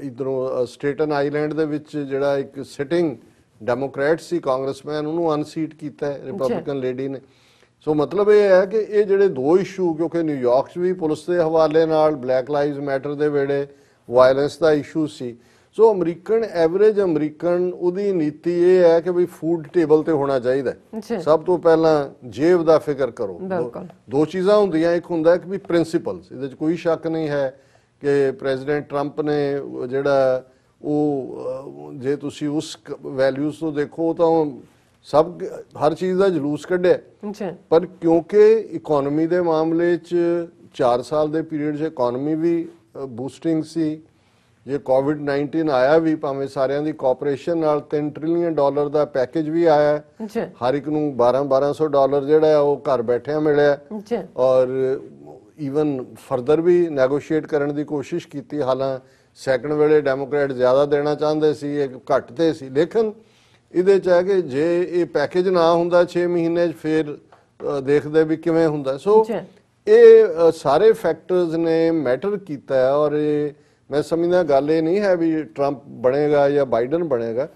ਇਧਰੋਂ ਸਟੇਟਨ ਆਈਲੈਂਡ ਦੇ ਵਿੱਚ ਜਿਹੜਾ ਇੱਕ ਸਿਟਿੰਗ ਡੈਮੋਕ੍ਰੇਟ ਸੀ ਕਾਂਗਰਸਮੈਨ ਉਹਨੂੰ ਅਨਸੀਟ ਕੀਤਾ ਹੈ ਰਿਪਬਲਿਕਨ ਲੇਡੀ ਨੇ ਸੋ ਮਤਲਬ ਇਹ ਹੈ ਕਿ ਇਹ ਜਿਹੜੇ ਦੋ ਇਸ਼ੂ ਕਿਉਂਕਿ ਨਿਊਯਾਰਕ 'ਚ ਵੀ ਪੁਲਿਸ ਦੇ ਹਵਾਲੇ ਨਾਲ ਬਲੈਕ ਲਾਈਵਜ਼ ਮੈਟਰ ਦੇ ਵੇੜੇ ਵਾਇਲੈਂਸ ਦਾ ਇਸ਼ੂ ਸੀ ਸੋ ਅਮਰੀਕਨ ਐਵਰੇਜ ਅਮਰੀਕਨ ਉਹਦੀ ਨੀਤੀ ਇਹ ਹੈ ਕਿ ਵੀ ਫੂਡ ਟੇਬਲ ਤੇ ਹੋਣਾ ਚਾਹੀਦਾ ਸਭ ਤੋਂ ਪਹਿਲਾਂ ਜੇਬ ਦਾ ਫਿਕਰ ਕਰੋ ਦੋ ਚੀਜ਼ਾਂ ਹੁੰਦੀਆਂ ਇੱਕ ਹੁੰਦਾ ਕਿ ਵੀ ਪ੍ਰਿੰਸੀਪਲਸ ਇਹਦੇ ਵਿੱਚ ਕੋਈ ਸ਼ੱਕ ਨਹੀਂ ਹੈ ਕਿ ਪ੍ਰੈਜ਼ੀਡੈਂਟ ਟਰੰਪ ਨੇ ਜਿਹੜਾ ਉਹ ਜੇ ਤੁਸੀਂ ਉਸ ਵੈਲਿਊਜ਼ ਤੋਂ ਦੇਖੋ ਤਾਂ ਸਭ ਹਰ ਚੀਜ਼ ਦਾ ਜਲੂਸ ਕੱਢਿਆ ਪਰ ਕਿਉਂਕਿ ਇਕਨੋਮੀ ਦੇ ਮਾਮਲੇ 'ਚ 4 ਸਾਲ ਦੇ ਪੀਰੀਅਡ 'ਚ ਇਕਨੋਮੀ ਵੀ ਬੂਸਟਿੰਗ ਸੀ ਜੇ ਕੋਵਿਡ-19 ਆਇਆ ਵੀ ਭਾਵੇਂ ਸਾਰਿਆਂ ਦੀ ਕੋਆਪਰੇਸ਼ਨ ਨਾਲ 3 ਟ੍ਰਿਲੀਅਨ ਡਾਲਰ ਦਾ ਪੈਕੇਜ ਵੀ ਆਇਆ ਹੈ ਹਰ ਇੱਕ ਨੂੰ 12-1200 ਡਾਲਰ ਜਿਹੜਾ ਹੈ ਉਹ ਘਰ ਬੈਠਿਆਂ ਮਿਲਿਆ ਔਰ ਈਵਨ ਫਰਦਰ ਵੀ ਨੈਗੋਸ਼ੀਏਟ ਕਰਨ ਦੀ ਕੋਸ਼ਿਸ਼ ਕੀਤੀ ਹਾਲਾਂ ਸੈਕੰਡ ਵੇਲੇ ਡੈਮੋਕ੍ਰੈਟ ਜ਼ਿਆਦਾ ਦੇਣਾ ਚਾਹੁੰਦੇ ਸੀ ਇਹ ਘਟਦੇ ਸੀ ਲੇਕਿਨ ਇਹਦੇ ਚ ਹੈ ਕਿ ਜੇ ਇਹ ਪੈਕੇਜ ਨਾ ਹੁੰਦਾ 6 ਮਹੀਨੇ ਚ ਫਿਰ ਦੇਖਦੇ ਵੀ ਕਿਵੇਂ ਹੁੰਦਾ ਸੋ ਇਹ ਸਾਰੇ ਫੈਕਟਰਸ ਨੇ ਮੈਟਰ ਕੀਤਾ ਔਰ ਇਹ ਮੈਂ ਸਮਝਦਾ ਗੱਲ ਇਹ ਨਹੀਂ ਹੈ ਵੀ 트럼ਪ ਬਣੇਗਾ ਜਾਂ ਬਾਈਡਨ ਬਣੇਗਾ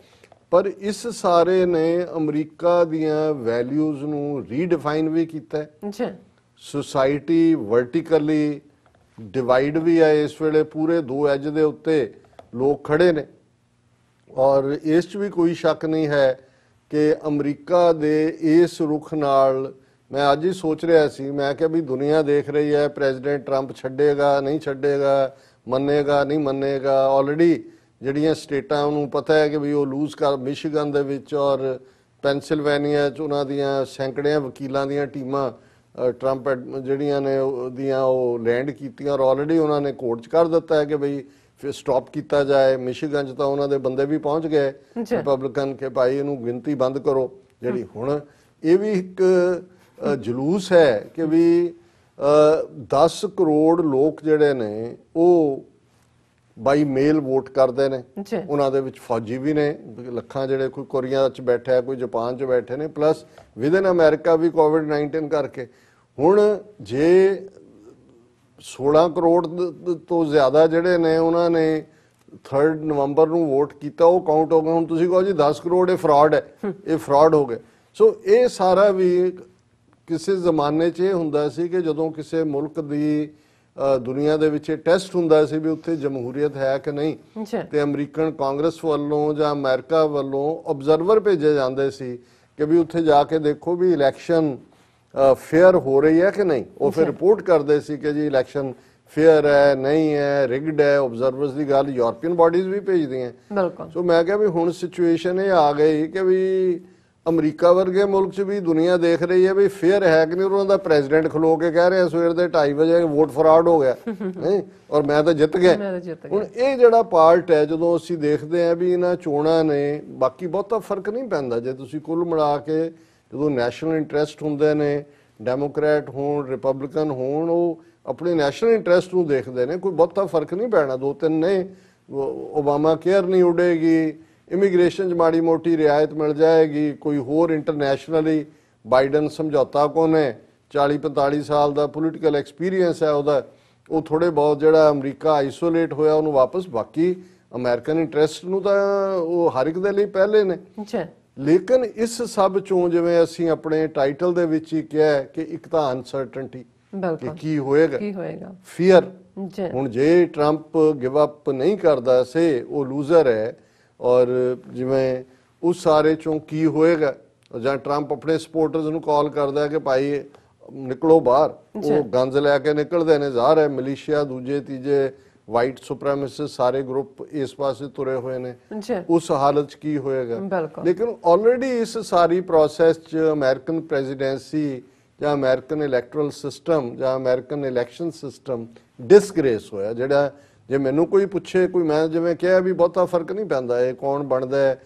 ਪਰ ਇਸ ਸਾਰੇ ਨੇ ਅਮਰੀਕਾ ਦੀਆਂ ਵੈਲਿਊਜ਼ ਨੂੰ ਰੀਡਿਫਾਈਨ ਵੀ ਕੀਤਾ ਹੈ ਅੱਛਾ ਸੋਸਾਇਟੀ ਵਰਟੀਕਲੀ ਡਿਵਾਈਡ ਵੀ ਹੈ ਇਸ ਵੇਲੇ ਪੂਰੇ ਦੋ ਐਜ ਦੇ ਉੱਤੇ ਲੋਕ ਖੜੇ ਨੇ ਔਰ ਇਸ 'ਚ ਵੀ ਕੋਈ ਸ਼ੱਕ ਨਹੀਂ ਹੈ ਕਿ ਅਮਰੀਕਾ ਦੇ ਇਸ ਰੁਖ ਨਾਲ ਮੈਂ ਅੱਜ ਹੀ ਸੋਚ ਰਿਹਾ ਸੀ ਮੈਂ ਕਿਹਾ ਵੀ ਦੁਨੀਆ ਦੇਖ ਰਹੀ ਹੈ ਪ੍ਰੈਜ਼ੀਡੈਂਟ ਟਰੰਪ ਛੱਡੇਗਾ ਨਹੀਂ ਛੱਡੇਗਾ ਮੰਨੇਗਾ ਨਹੀਂ ਮੰਨੇਗਾ ਆਲਰੇਡੀ ਜਿਹੜੀਆਂ ਸਟੇਟਾਂ ਨੂੰ ਪਤਾ ਹੈ ਕਿ ਵੀ ਉਹ ਲੂਜ਼ ਕਰ ਮਿਸ਼ੀਗਨ ਦੇ ਵਿੱਚ ਔਰ ਪੈਂਸਿਲਵੇਨੀਆ 'ਚ ਉਹਨਾਂ ਦੀਆਂ ਸੈਂਕੜਿਆਂ ਵਕੀਲਾਂ ਦੀਆਂ ਟੀਮਾਂ ਟਰੰਪ ਜਿਹੜੀਆਂ ਨੇ ਉਹਦੀਆਂ ਉਹ ਲੈਂਡ ਕੀਤੀਆਂ ਔਰ ਆਲਰੇਡੀ ਉਹਨਾਂ ਨੇ ਕੋਰਟ 'ਚ ਕਰ ਦਿੱਤਾ ਹੈ ਕਿ ਭਈ ਫਿਰ ਸਟਾਪ ਕੀਤਾ ਜਾਏ ਮਿਸ਼ੀਗਨ 'ਚ ਤਾਂ ਉਹਨਾਂ ਦੇ ਬੰਦੇ ਵੀ ਪਹੁੰਚ ਗਏ ਰਿਪਬਲਿਕਨ ਕੇ ਭਾਈ ਇਹਨੂੰ ਗਿਣਤੀ ਬੰਦ ਕਰੋ ਜਿਹੜੀ ਹੁਣ ਇਹ ਵੀ ਇੱਕ ਜਲੂਸ ਹੈ ਕਿ ਵੀ 10 ਕਰੋੜ ਲੋਕ ਜਿਹੜੇ ਨੇ ਉਹ ਬਾਈ ਮੇਲ ਵੋਟ ਕਰਦੇ ਨੇ ਉਹਨਾਂ ਦੇ ਵਿੱਚ ਫੌਜੀ ਵੀ ਨੇ ਲੱਖਾਂ ਜਿਹੜੇ ਕੋਈ ਕੋਰੀਆ 'ਚ ਬੈਠਾ ਹੈ ਕੋਈ ਜਾਪਾਨ 'ਚ ਬੈਠੇ ਨੇ ਪਲੱਸ ਵਿਦਨ ਅਮਰੀਕਾ ਵੀ ਕੋਵਿਡ-19 ਕਰਕੇ ਹੁਣ ਜੇ 16 ਕਰੋੜ ਤੋਂ ਜ਼ਿਆਦਾ ਜਿਹੜੇ ਨੇ ਉਹਨਾਂ ਨੇ 3 ਨਵੰਬਰ ਨੂੰ ਵੋਟ ਕੀਤਾ ਉਹ ਕਾਊਂਟ ਹੋ ਗਿਆ ਹੁਣ ਤੁਸੀਂ ਕਹੋ ਜੀ 10 ਕਰੋੜ ਇਹ ਫਰਾਡ ਹੈ ਇਹ ਫਰਾਡ ਹੋ ਗਿਆ ਸੋ ਇਹ ਸਾਰਾ ਵੀ ਕਿਸੇ ਜ਼ਮਾਨੇ 'ਚ ਇਹ ਹੁੰਦਾ ਸੀ ਕਿ ਜਦੋਂ ਕਿਸੇ ਮੁਲਕ ਦੀ ਦੁਨੀਆ ਦੇ ਵਿੱਚ ਟੈਸਟ ਹੁੰਦਾ ਸੀ ਵੀ ਉੱਥੇ ਜਮਹੂਰੀਅਤ ਹੈ ਕਿ ਨਹੀਂ ਤੇ ਅਮਰੀਕਨ ਕਾਂਗਰਸ ਵੱਲੋਂ ਜਾਂ ਅਮਰੀਕਾ ਵੱਲੋਂ ਆਬਜ਼ਰਵਰ ਭੇਜੇ ਜਾਂਦੇ ਸੀ ਕਿ ਵੀ ਉੱਥੇ ਜਾ ਕੇ ਦੇਖੋ ਵੀ ਇਲੈਕਸ਼ਨ ਫੇਅਰ ਹੋ ਰਹੀ ਹੈ ਕਿ ਨਹੀਂ ਉਹ ਫਿਰ ਰਿਪੋਰਟ ਕਰਦੇ ਸੀ ਕਿ ਜੀ ਇਲੈਕਸ਼ਨ ਫੇਅਰ ਹੈ ਨਹੀਂ ਹੈ ਰਿਗਡ ਹੈ ਆਬਜ਼ਰਵਰਸ ਦੀ ਗੱਲ ਯੂਰਪੀਅਨ ਬਾਡੀਜ਼ ਵੀ ਭੇਜਦੀਆਂ ਬਿਲਕੁਲ ਸੋ ਮੈਂ ਕਿਹਾ ਵੀ ਹੁਣ ਸਿਚੁਏਸ਼ਨ ਇਹ ਆ ਗਈ ਕਿ ਵੀ ਅਮਰੀਕਾ ਵਰਗੇ ਮੁਲਕ 'ਚ ਵੀ ਦੁਨੀਆ ਦੇਖ ਰਹੀ ਹੈ ਵੀ ਫੇਅਰ ਹੈ ਕਿ ਨਹੀਂ ਉਹਨਾਂ ਦਾ ਪ੍ਰੈਜ਼ੀਡੈਂਟ ਖਲੋ ਕੇ ਕਹਿ ਰਿਹਾ ਸਵੇਰ ਦੇ 2:30 ਵਜੇ ਵੋਟ ਫਰਾਡ ਹੋ ਗਿਆ ਨਹੀਂ ਔਰ ਮੈਂ ਤਾਂ ਜਿੱਤ ਗਿਆ ਹੁਣ ਇਹ ਜਿਹੜਾ ਪਾਰਟ ਹੈ ਜਦੋਂ ਅਸੀਂ ਦੇਖਦੇ ਆ ਵੀ ਇਹਨਾਂ ਚੋਣਾਂ ਨੇ ਬਾਕੀ ਬਹੁਤਾ ਫਰਕ ਨਹੀਂ ਪੈਂਦਾ ਜੇ ਤੁਸੀਂ ਕੁੱਲ ਮਿਲਾ ਕੇ ਜਦੋਂ ਨੈਸ਼ਨਲ ਇੰਟਰਸਟ ਹੁੰਦੇ ਨੇ ਡੈਮੋਕ੍ਰੈਟ ਹੋਣ ਰਿਪਬਲਿਕਨ ਹੋਣ ਉਹ ਆਪਣੇ ਨੈਸ਼ਨਲ ਇੰਟਰਸਟ ਨੂੰ ਦੇਖਦੇ ਨੇ ਕੋਈ ਬਹੁਤਾ ਫਰਕ ਨਹੀਂ ਪੈਣਾ ਦੋ ਤਿੰਨ ਨੇ ਓਬਾਮਾ ਕੇਅਰ ਨਹੀਂ ਉਡੇਗੀ ਇਮੀਗ੍ਰੇਸ਼ਨ 'ਚ ਮਾੜੀ ਮੋਟੀ ਰਿਆਇਤ ਮਿਲ ਜਾਏਗੀ ਕੋਈ ਹੋਰ ਇੰਟਰਨੈਸ਼ਨਲੀ ਬਾਈਡਨ ਸਮਝੌਤਾ ਕੋਨੇ 40 45 ਸਾਲ ਦਾ ਪੋਲੀਟੀਕਲ ਐਕਸਪੀਰੀਅੰਸ ਹੈ ਉਹਦਾ ਉਹ ਥੋੜੇ ਬਹੁਤ ਜਿਹੜਾ ਅਮਰੀਕਾ ਆਈਸੋਲੇਟ ਹੋਇਆ ਉਹਨੂੰ ਵਾਪਸ ਬਾਕੀ ਅਮਰੀਕਨ ਇੰਟਰਸਟ ਨੂੰ ਤਾਂ ਉਹ ਹਰ ਇੱਕ ਦੇ ਲਈ ਪਹਿਲੇ ਨੇ ਅੱਛਾ ਲੇਕਿਨ ਇਸ ਸਭ ਚੋਂ ਜਿਵੇਂ ਅਸੀਂ ਆਪਣੇ ਟਾਈਟਲ ਦੇ ਵਿੱਚ ਹੀ ਕਿਹਾ ਕਿ ਇੱਕ ਤਾਂ ਅਨਸਰਟਨਟੀ ਕਿ ਕੀ ਹੋਏਗਾ ਕੀ ਹੋਏਗਾ ਫੀਅਰ ਹੁਣ ਜੇ ਟਰੰਪ ਗਿਵ ਅਪ ਨਹੀਂ ਕਰਦਾ ਸੇ ਉਹ ਲੂਜ਼ਰ ਹੈ ਔਰ ਜਿਵੇਂ ਉਸ ਸਾਰੇ ਚੋਂ ਕੀ ਹੋਏਗਾ ਜਾਂ ਟਰੰਪ ਆਪਣੇ ਸਪੋਰਟਰਸ ਨੂੰ ਕਾਲ ਕਰਦਾ ਕਿ ਭਾਈ ਨਿਕਲੋ ਬਾਹਰ ਉਹ ਗੰਜ ਲੈ ਕੇ ਨਿਕਲਦੇ ਨੇ ਜ਼ਾਹਰ ਹੈ ਮਿਲੀਸ਼ੀਆ ਦੂਜੇ ਤੀਜੇ ਵਾਈਟ ਸੁਪਰੈਮਿਸਿਸ ਸਾਰੇ ਗਰੁੱਪ ਇਸ ਪਾਸੇ ਤੁਰੇ ਹੋਏ ਨੇ ਉਸ ਹਾਲਤ 'ਚ ਕੀ ਹੋਏਗਾ ਲੇਕਿਨ ਆਲਰੇਡੀ ਇਸ ਸਾਰੀ ਪ੍ਰੋਸੈਸ 'ਚ ਅਮਰੀਕਨ ਪ੍ਰੈਜ਼ੀਡੈਂਸੀ ਜਾਂ ਅਮਰੀਕਨ ਇਲੈਕਟਰਲ ਸਿਸਟਮ ਜਾਂ ਅਮਰੀਕਨ ਇਲੈਕਸ਼ਨ ਸਿਸਟਮ ਡਿਸਗ੍ਰੇਸ ਹੋਇਆ ਜਿਹੜਾ ਜੇ ਮੈਨੂੰ ਕੋਈ ਪੁੱਛੇ ਕੋਈ ਮੈਂ ਜਿਵੇਂ ਕਿਹਾ ਵੀ ਬਹੁਤਾ ਫਰਕ ਨਹੀਂ ਪੈਂਦਾ ਇਹ ਕੌਣ ਬਣਦਾ ਹੈ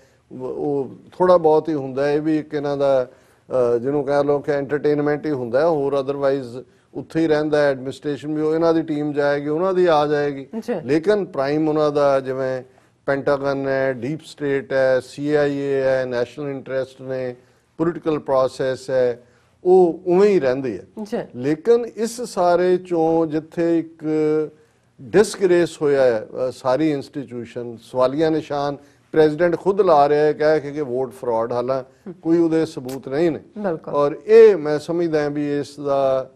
ਉਹ ਥੋੜਾ ਬਹੁਤ ਹੀ ਹੁੰਦਾ ਇਹ ਵੀ ਇੱਕ ਇਹਨਾਂ ਦਾ ਜਿਹਨੂੰ ਕਹ ਲੋ ਕਿ ਐਂਟਰਟੇਨਮੈਂਟ ਹੀ ਹੁੰਦਾ ਹੈ ਹੋਰ ਅਦਰਵਾਈਜ਼ ਉੱਥੇ ਹੀ ਰਹਿੰਦਾ ਹੈ ਐਡਮਿਨਿਸਟ੍ਰੇਸ਼ਨ ਵੀ ਇਹਨਾਂ ਦੀ ਟੀਮ ਜਾਏਗੀ ਉਹਨਾਂ ਦੀ ਆ ਜਾਏਗੀ ਲੇਕਿਨ ਪ੍ਰਾਈਮ ਉਹਨਾਂ ਦਾ ਜਿਵੇਂ ਪੈਂਟਾਗਨ ਹੈ ਡੀਪ ਸਟੇਟ ਹੈ ਸੀਆਈਏ ਹੈ ਨੈਸ਼ਨਲ ਇੰਟਰਸਟ ਨੇ ਪੋਲਿਟੀਕਲ ਪ੍ਰੋਸੈਸ ਹੈ ਉਹ ਉਵੇਂ ਹੀ ਰਹਿੰਦੀ ਹੈ ਲੇਕਿਨ ਇਸ ਸਾਰੇ ਚੋਂ ਜਿੱਥੇ ਇੱਕ ਡਿਸਗ੍ਰੇਸ ਹੋਇਆ ਸਾਰੀ ਇੰਸਟੀਟਿਊਸ਼ਨ ਸਵਾਲੀਆ ਨਿਸ਼ਾਨ ਪ੍ਰੈਜ਼ੀਡੈਂਟ ਖੁਦ ਲਾ ਰਿਹਾ ਹੈ ਕਹਿ ਕਿ ਵੋਟ ਫਰਾਡ ਹਾਲਾ ਕੋਈ ਉਹਦੇ ਸਬੂਤ ਨਹੀਂ ਨੇ ਔਰ ਇਹ ਮੈਂ ਸਮਝਦਾ ਹਾਂ ਵੀ ਇਸ ਦਾ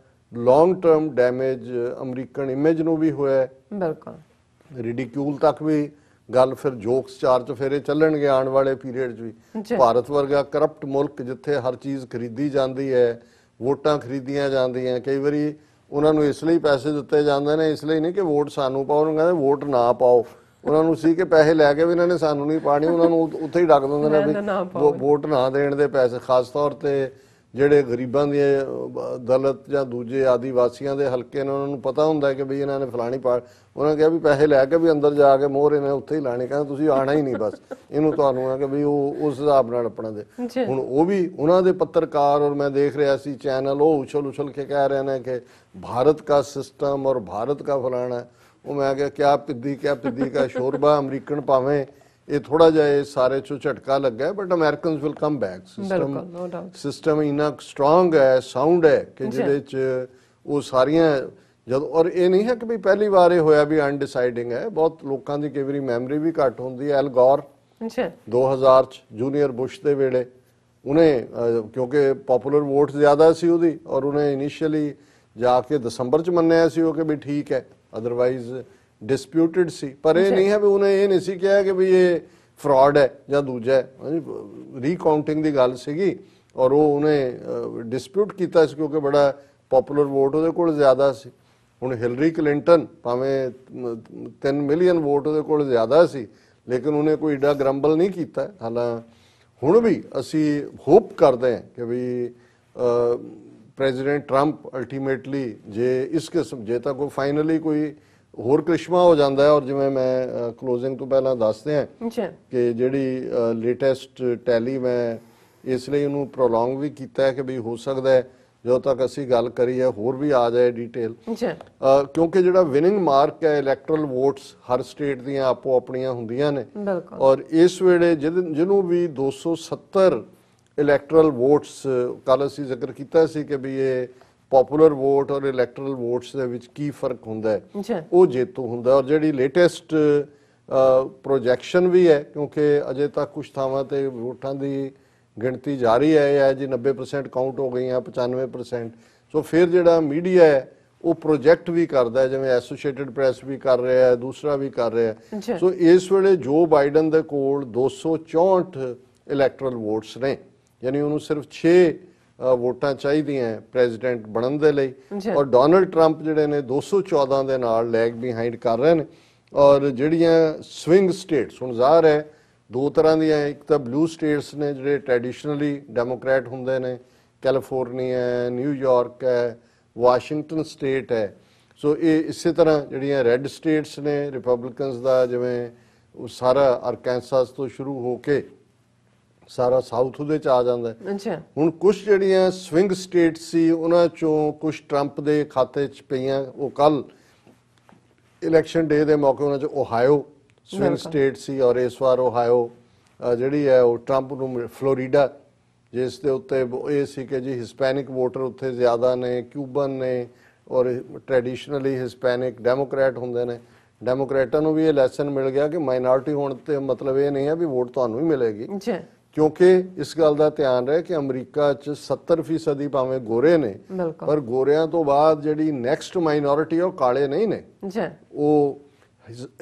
long term damage American image ਨੂੰ ਵੀ ਹੋਇਆ ਹੈ ਬਿਲਕੁਲ ਰਿਡਿਕਿਊਲ ਤੱਕ ਵੀ ਗੱਲ ਫਿਰ ਜੋਕਸ ਚਾਰਜ ਫੇਰੇ ਚੱਲਣਗੇ ਆਉਣ ਵਾਲੇ ਪੀਰੀਅਡ 'ਚ ਵੀ ਭਾਰਤ ਵਰਗਾ ਕਰਪਟ ਮੁਲਕ ਜਿੱਥੇ ਹਰ ਚੀਜ਼ ਖਰੀਦੀ ਜਾਂਦੀ ਹੈ ਵੋਟਾਂ ਖਰੀਦੀਆਂ ਜਾਂਦੀਆਂ ਕਈ ਵਾਰੀ ਉਹਨਾਂ ਨੂੰ ਇਸ ਲਈ ਪੈਸੇ ਦਿੱਤੇ ਜਾਂਦੇ ਨੇ ਇਸ ਲਈ ਨਹੀਂ ਕਿ ਵੋਟ ਸਾਨੂੰ ਪਾਓ ਉਹਨਾਂ ਕਹਿੰਦੇ ਵੋਟ ਨਾ ਪਾਓ ਉਹਨਾਂ ਨੂੰ ਸੀ ਕਿ ਪੈਸੇ ਲੈ ਕੇ ਵੀ ਇਹਨਾਂ ਨੇ ਸਾਨੂੰ ਨਹੀਂ ਪਾਣੀ ਉਹਨਾਂ ਨੂੰ ਉੱਥੇ ਹੀ ਡੱਕ ਦਿੰਦੇ ਨੇ ਵੀ ਵੋਟ ਨਾ ਦੇਣ ਦੇ ਪੈਸੇ ਖਾਸ ਤੌਰ ਤੇ ਜਿਹੜੇ ਗਰੀਬਾਂ ਦੀ ਦਲਤ ਜਾਂ ਦੂਜੇ ਆਦੀਵਾਸੀਆਂ ਦੇ ਹਲਕੇ ਨੇ ਉਹਨਾਂ ਨੂੰ ਪਤਾ ਹੁੰਦਾ ਕਿ ਬਈ ਇਹਨਾਂ ਨੇ ਫਲਾਣੀ ਪਾਰ ਉਹਨਾਂ ਕਿਹਾ ਵੀ ਪੈਸੇ ਲੈ ਕੇ ਵੀ ਅੰਦਰ ਜਾ ਕੇ ਮੋਹਰ ਨੇ ਉੱਥੇ ਹੀ ਲਾਣੇ ਕਹਿੰਦਾ ਤੁਸੀਂ ਆਣਾ ਹੀ ਨਹੀਂ ਬਸ ਇਹਨੂੰ ਤੁਹਾਨੂੰ ਆ ਕਿ ਵੀ ਉਹ ਉਸ ਹਿਸਾਬ ਨਾਲ ਆਪਣਾ ਦੇ ਹੁਣ ਉਹ ਵੀ ਉਹਨਾਂ ਦੇ ਪੱਤਰਕਾਰ ਔਰ ਮੈਂ ਦੇਖ ਰਿਹਾ ਸੀ ਚੈਨਲ ਉਹ ਉਛਲ ਉਛਲ ਕੇ ਕਹਿ ਰਹੇ ਨੇ ਕਿ ਭਾਰਤ ਦਾ ਸਿਸਟਮ ਔਰ ਭਾਰਤ ਦਾ ਫਲਾਣਾ ਉਹ ਮੈਂ ਕਿਹਾ ਕਿਆ ਪਿੱਦੀ ਕਿਆ ਪਿੱਦੀ ਦਾ ਸ਼ੋਰਬਾ ਅਮਰੀਕਨ ਭਾਵੇਂ ਇਹ ਥੋੜਾ ਜਿਹਾ ਇਹ ਸਾਰੇ ਚੋਂ ਝਟਕਾ ਲੱਗਾ but Americans will come back system system ਇਨਾ ਸਟਰੋਂਗ ਹੈ ਸਾਊਂਡ ਹੈ ਕਿ ਜਿਹਦੇ ਚ ਉਹ ਸਾਰੀਆਂ ਜਦ ਔਰ ਇਹ ਨਹੀਂ ਹੈ ਕਿ ਵੀ ਪਹਿਲੀ ਵਾਰ ਇਹ ਹੋਇਆ ਵੀ ਅਨਡਿਸਾਈਡਿੰਗ ਹੈ ਬਹੁਤ ਲੋਕਾਂ ਦੀ ਕਈ ਵਾਰੀ ਮੈਮਰੀ ਵੀ ਘੱਟ ਹੁੰਦੀ ਹੈ ਐਲਗੌਰ ਅੱਛਾ 2000 ਚ ਜੂਨੀਅਰ ਬੁਸ਼ ਦੇ ਵੇਲੇ ਉਹਨੇ ਕਿਉਂਕਿ ਪਪੂਲਰ ਵੋਟ ਜ਼ਿਆਦਾ ਸੀ ਉਹਦੀ ਔਰ ਉਹਨੇ ਇਨੀਸ਼ੀਅਲੀ ਜਾ ਕੇ ਦਸੰਬਰ ਚ ਮੰਨਿਆ ਸੀ ਉਹ ਕਿ ਵੀ ਠੀਕ ਹੈ ਅਦਰਵਾਈਜ਼ ਡਿਸਪਿਊਟਡ ਸੀ ਪਰ ਇਹ ਨਹੀਂ ਹੈ ਵੀ ਉਹਨੇ ਇਹ ਨਹੀਂ ਸੀ ਕਿਹਾ ਕਿ ਵੀ ਇਹ ਫਰਾਡ ਹੈ ਜਾਂ ਦੂਜਾ ਹੈ ਹਾਂਜੀ ਰੀਕਾਊਂਟਿੰਗ ਦੀ ਗੱਲ ਸੀਗੀ ਔਰ ਉਹ ਉਹਨੇ ਡਿਸਪਿਊਟ ਕੀਤਾ ਇਸ ਕਿਉਂਕਿ ਬੜਾ ਪਪੂਲਰ ਵੋਟ ਉਹਦੇ ਕੋਲ ਜ਼ਿਆਦਾ ਸੀ ਹੁਣ ਹਿਲਰੀ ਕਲਿੰਟਨ ਭਾਵੇਂ 3 ਮਿਲੀਅਨ ਵੋਟ ਉਹਦੇ ਕੋਲ ਜ਼ਿਆਦਾ ਸੀ ਲੇਕਿਨ ਉਹਨੇ ਕੋਈ ਏਡਾ ਗ੍ਰੰਬਲ ਨਹੀਂ ਕੀਤਾ ਹਾਲਾਂ ਹੁਣ ਵੀ ਅਸੀਂ ਹੋਪ ਕਰਦੇ ਹਾਂ ਕਿ ਵੀ ਪ੍ਰੈਜ਼ੀਡੈਂਟ ਟਰੰਪ ਅਲਟੀਮੇਟਲੀ ਜੇ ਇਸ ਕਿਸਮ ਜੇ ਤਾਂ ਕੋਈ ਫਾਈਨਲੀ ਕੋਈ ਹੋਰ ਕ੍ਰਿਸ਼ਮਾ ਹੋ ਜਾਂਦਾ ਹੈ ਔਰ ਜਿਵੇਂ ਮੈਂ ਕਲੋਜ਼ਿੰਗ ਤੋਂ ਪਹਿਲਾਂ ਦੱਸਦੇ ਹਾਂ ਜੀ ਕਿ ਜਿਹੜੀ ਲੇਟੈਸਟ ਟੈਲੀ ਮੈਂ ਇਸ ਲਈ ਉਹਨੂੰ ਪ੍ਰੋਲੋਂਗ ਵੀ ਕੀਤਾ ਹੈ ਕਿ ਵੀ ਹੋ ਸਕਦਾ ਹੈ ਜੋ ਤੱਕ ਅਸੀਂ ਗੱਲ ਕਰੀ ਹੈ ਹੋਰ ਵੀ ਆ ਜਾਏ ਡਿਟੇਲ ਜੀ ਕਿਉਂਕਿ ਜਿਹੜਾ ਵਿਨਿੰਗ ਮਾਰਕ ਹੈ ਇਲੈਕਟਰਲ ਵੋਟਸ ਹਰ ਸਟੇਟ ਦੀਆਂ ਆਪੋ ਆਪਣੀਆਂ ਹੁੰਦੀਆਂ ਨੇ ਔਰ ਇਸ ਵੇਲੇ ਜਿਹਨੂੰ ਵੀ 270 ਇਲੈਕਟਰਲ ਵੋਟਸ ਕੱਲ ਅਸੀਂ ਜ਼ਿਕਰ ਕੀਤਾ ਸੀ ਕਿ ਵੀ ਇਹ ਪਪੂਲਰ ਵੋਟ ਔਰ ਇਲੈਕਟਰਲ ਵੋਟਸ ਦੇ ਵਿੱਚ ਕੀ ਫਰਕ ਹੁੰਦਾ ਹੈ ਉਹ ਜੇਤੂ ਹੁੰਦਾ ਔਰ ਜਿਹੜੀ ਲੇਟੈਸਟ ਪ੍ਰੋਜੈਕਸ਼ਨ ਵੀ ਹੈ ਕਿਉਂਕਿ ਅਜੇ ਤੱਕ ਕੁਝ ਥਾਵਾਂ ਤੇ ਵੋਟਾਂ ਦੀ ਗਿਣਤੀ ਜਾਰੀ ਹੈ ਹੈ ਜੀ 90% ਕਾਊਂਟ ਹੋ ਗਈਆਂ 95% ਸੋ ਫਿਰ ਜਿਹੜਾ ਮੀਡੀਆ ਹੈ ਉਹ ਪ੍ਰੋਜੈਕਟ ਵੀ ਕਰਦਾ ਜਿਵੇਂ ਐਸੋਸੀਏਟਿਡ ਪ੍ਰੈਸ ਵੀ ਕਰ ਰਿਹਾ ਹੈ ਦੂਸਰਾ ਵੀ ਕਰ ਰਿਹਾ ਹੈ ਸੋ ਇਸ ਵੇਲੇ ਜੋ ਬਾਈਡਨ ਦੇ ਕੋਲ 264 ਇਲੈਕਟਰਲ ਵੋਟਸ ਨੇ ਯਾਨੀ ਉਹਨੂੰ ਸਿਰਫ 6 ਵੋਟਾਂ ਚਾਹੀਦੀਆਂ ਪ੍ਰੈਜ਼ੀਡੈਂਟ ਬਣਨ ਦੇ ਲਈ ਔਰ ਡੋਨਲਡ ਟਰੰਪ ਜਿਹੜੇ ਨੇ 214 ਦੇ ਨਾਲ ਲੈਗ ਬਿਹਾਈਂਡ ਕਰ ਰਹੇ ਨੇ ਔਰ ਜਿਹੜੀਆਂ ਸਵਿੰਗ ਸਟੇਟਸ ਹੁਣ ਜ਼ਾਹਰ ਹੈ ਦੋ ਤਰ੍ਹਾਂ ਦੀਆਂ ਇੱਕ ਤਾਂ ਬਲੂ ਸਟੇਟਸ ਨੇ ਜਿਹੜੇ ਟ੍ਰੈਡੀਸ਼ਨਲੀ ਡੈਮੋਕ੍ਰੈਟ ਹੁੰਦੇ ਨੇ ਕੈਲੀਫੋਰਨੀਆ ਨਿਊਯਾਰਕ ਹੈ ਵਾਸ਼ਿੰਗਟਨ ਸਟੇਟ ਹੈ ਸੋ ਇਹ ਇਸੇ ਤਰ੍ਹਾਂ ਜਿਹੜੀਆਂ ਰੈੱਡ ਸਟੇਟਸ ਨੇ ਰਿਪਬਲਿਕਨਸ ਦਾ ਜਿਵੇਂ ਉਹ ਸਾਰਾ ਆਰਕੈਂਸਾਸ ਤੋਂ ਸ਼ੁਰੂ ਹੋ ਕੇ ਸਾਰਾ ਸਾਊਥ ਉਹਦੇ ਚ ਆ ਜਾਂਦਾ ਅੱਛਾ ਹੁਣ ਕੁਝ ਜਿਹੜੀਆਂ ਸਵਿੰਗ ਸਟੇਟ ਸੀ ਉਹਨਾਂ ਚੋਂ ਕੁਝ ਟਰੰਪ ਦੇ ਖਾਤੇ ਚ ਪਈਆਂ ਉਹ ਕੱਲ ਇਲੈਕਸ਼ਨ ਡੇ ਦੇ ਮੌਕੇ ਉਹਨਾਂ ਚ ਓਹਾਇਓ ਸਵਿੰਗ ਸਟੇਟ ਸੀ ਔਰ ਇਸ ਵਾਰ ਓਹਾਇਓ ਜਿਹੜੀ ਹੈ ਉਹ ਟਰੰਪ ਨੂੰ ਫਲੋਰੀਡਾ ਜਿਸ ਦੇ ਉੱਤੇ ਇਹ ਸੀ ਕਿ ਜੀ ਹਿਸਪੈਨਿਕ ਵੋਟਰ ਉੱਥੇ ਜ਼ਿਆਦਾ ਨੇ ਕਿਊਬਨ ਨੇ ਔਰ ਟ੍ਰੈਡੀਸ਼ਨਲੀ ਹਿਸਪੈਨਿਕ ਡੈਮੋਕ੍ਰੈਟ ਹੁੰਦੇ ਨੇ ਡੈਮੋਕ੍ਰੇਟਾਂ ਨੂੰ ਵੀ ਇਹ ਲੈਸਨ ਮਿਲ ਗਿਆ ਕਿ ਮਾਈਨੋਰਟੀ ਹੋਣ ਤੇ ਮਤਲਬ ਇਹ ਨਹੀਂ ਹੈ ਵੀ ਵੋਟ ਤੁਹਾਨੂੰ ਹੀ ਮਿਲੇਗੀ ਜੀ ਕਿਉਂਕਿ ਇਸ ਗੱਲ ਦਾ ਧਿਆਨ ਰਹੇ ਕਿ ਅਮਰੀਕਾ 'ਚ 70% ਦੀ ਭਾਵੇਂ ਗੋਰੇ ਨੇ ਪਰ ਗੋਰਿਆਂ ਤੋਂ ਬਾਅਦ ਜਿਹੜੀ ਨੈਕਸਟ ਮਾਈਨੋਰਿਟੀ ਉਹ ਕਾਲੇ ਨਹੀਂ ਨੇ ਜੀ ਉਹ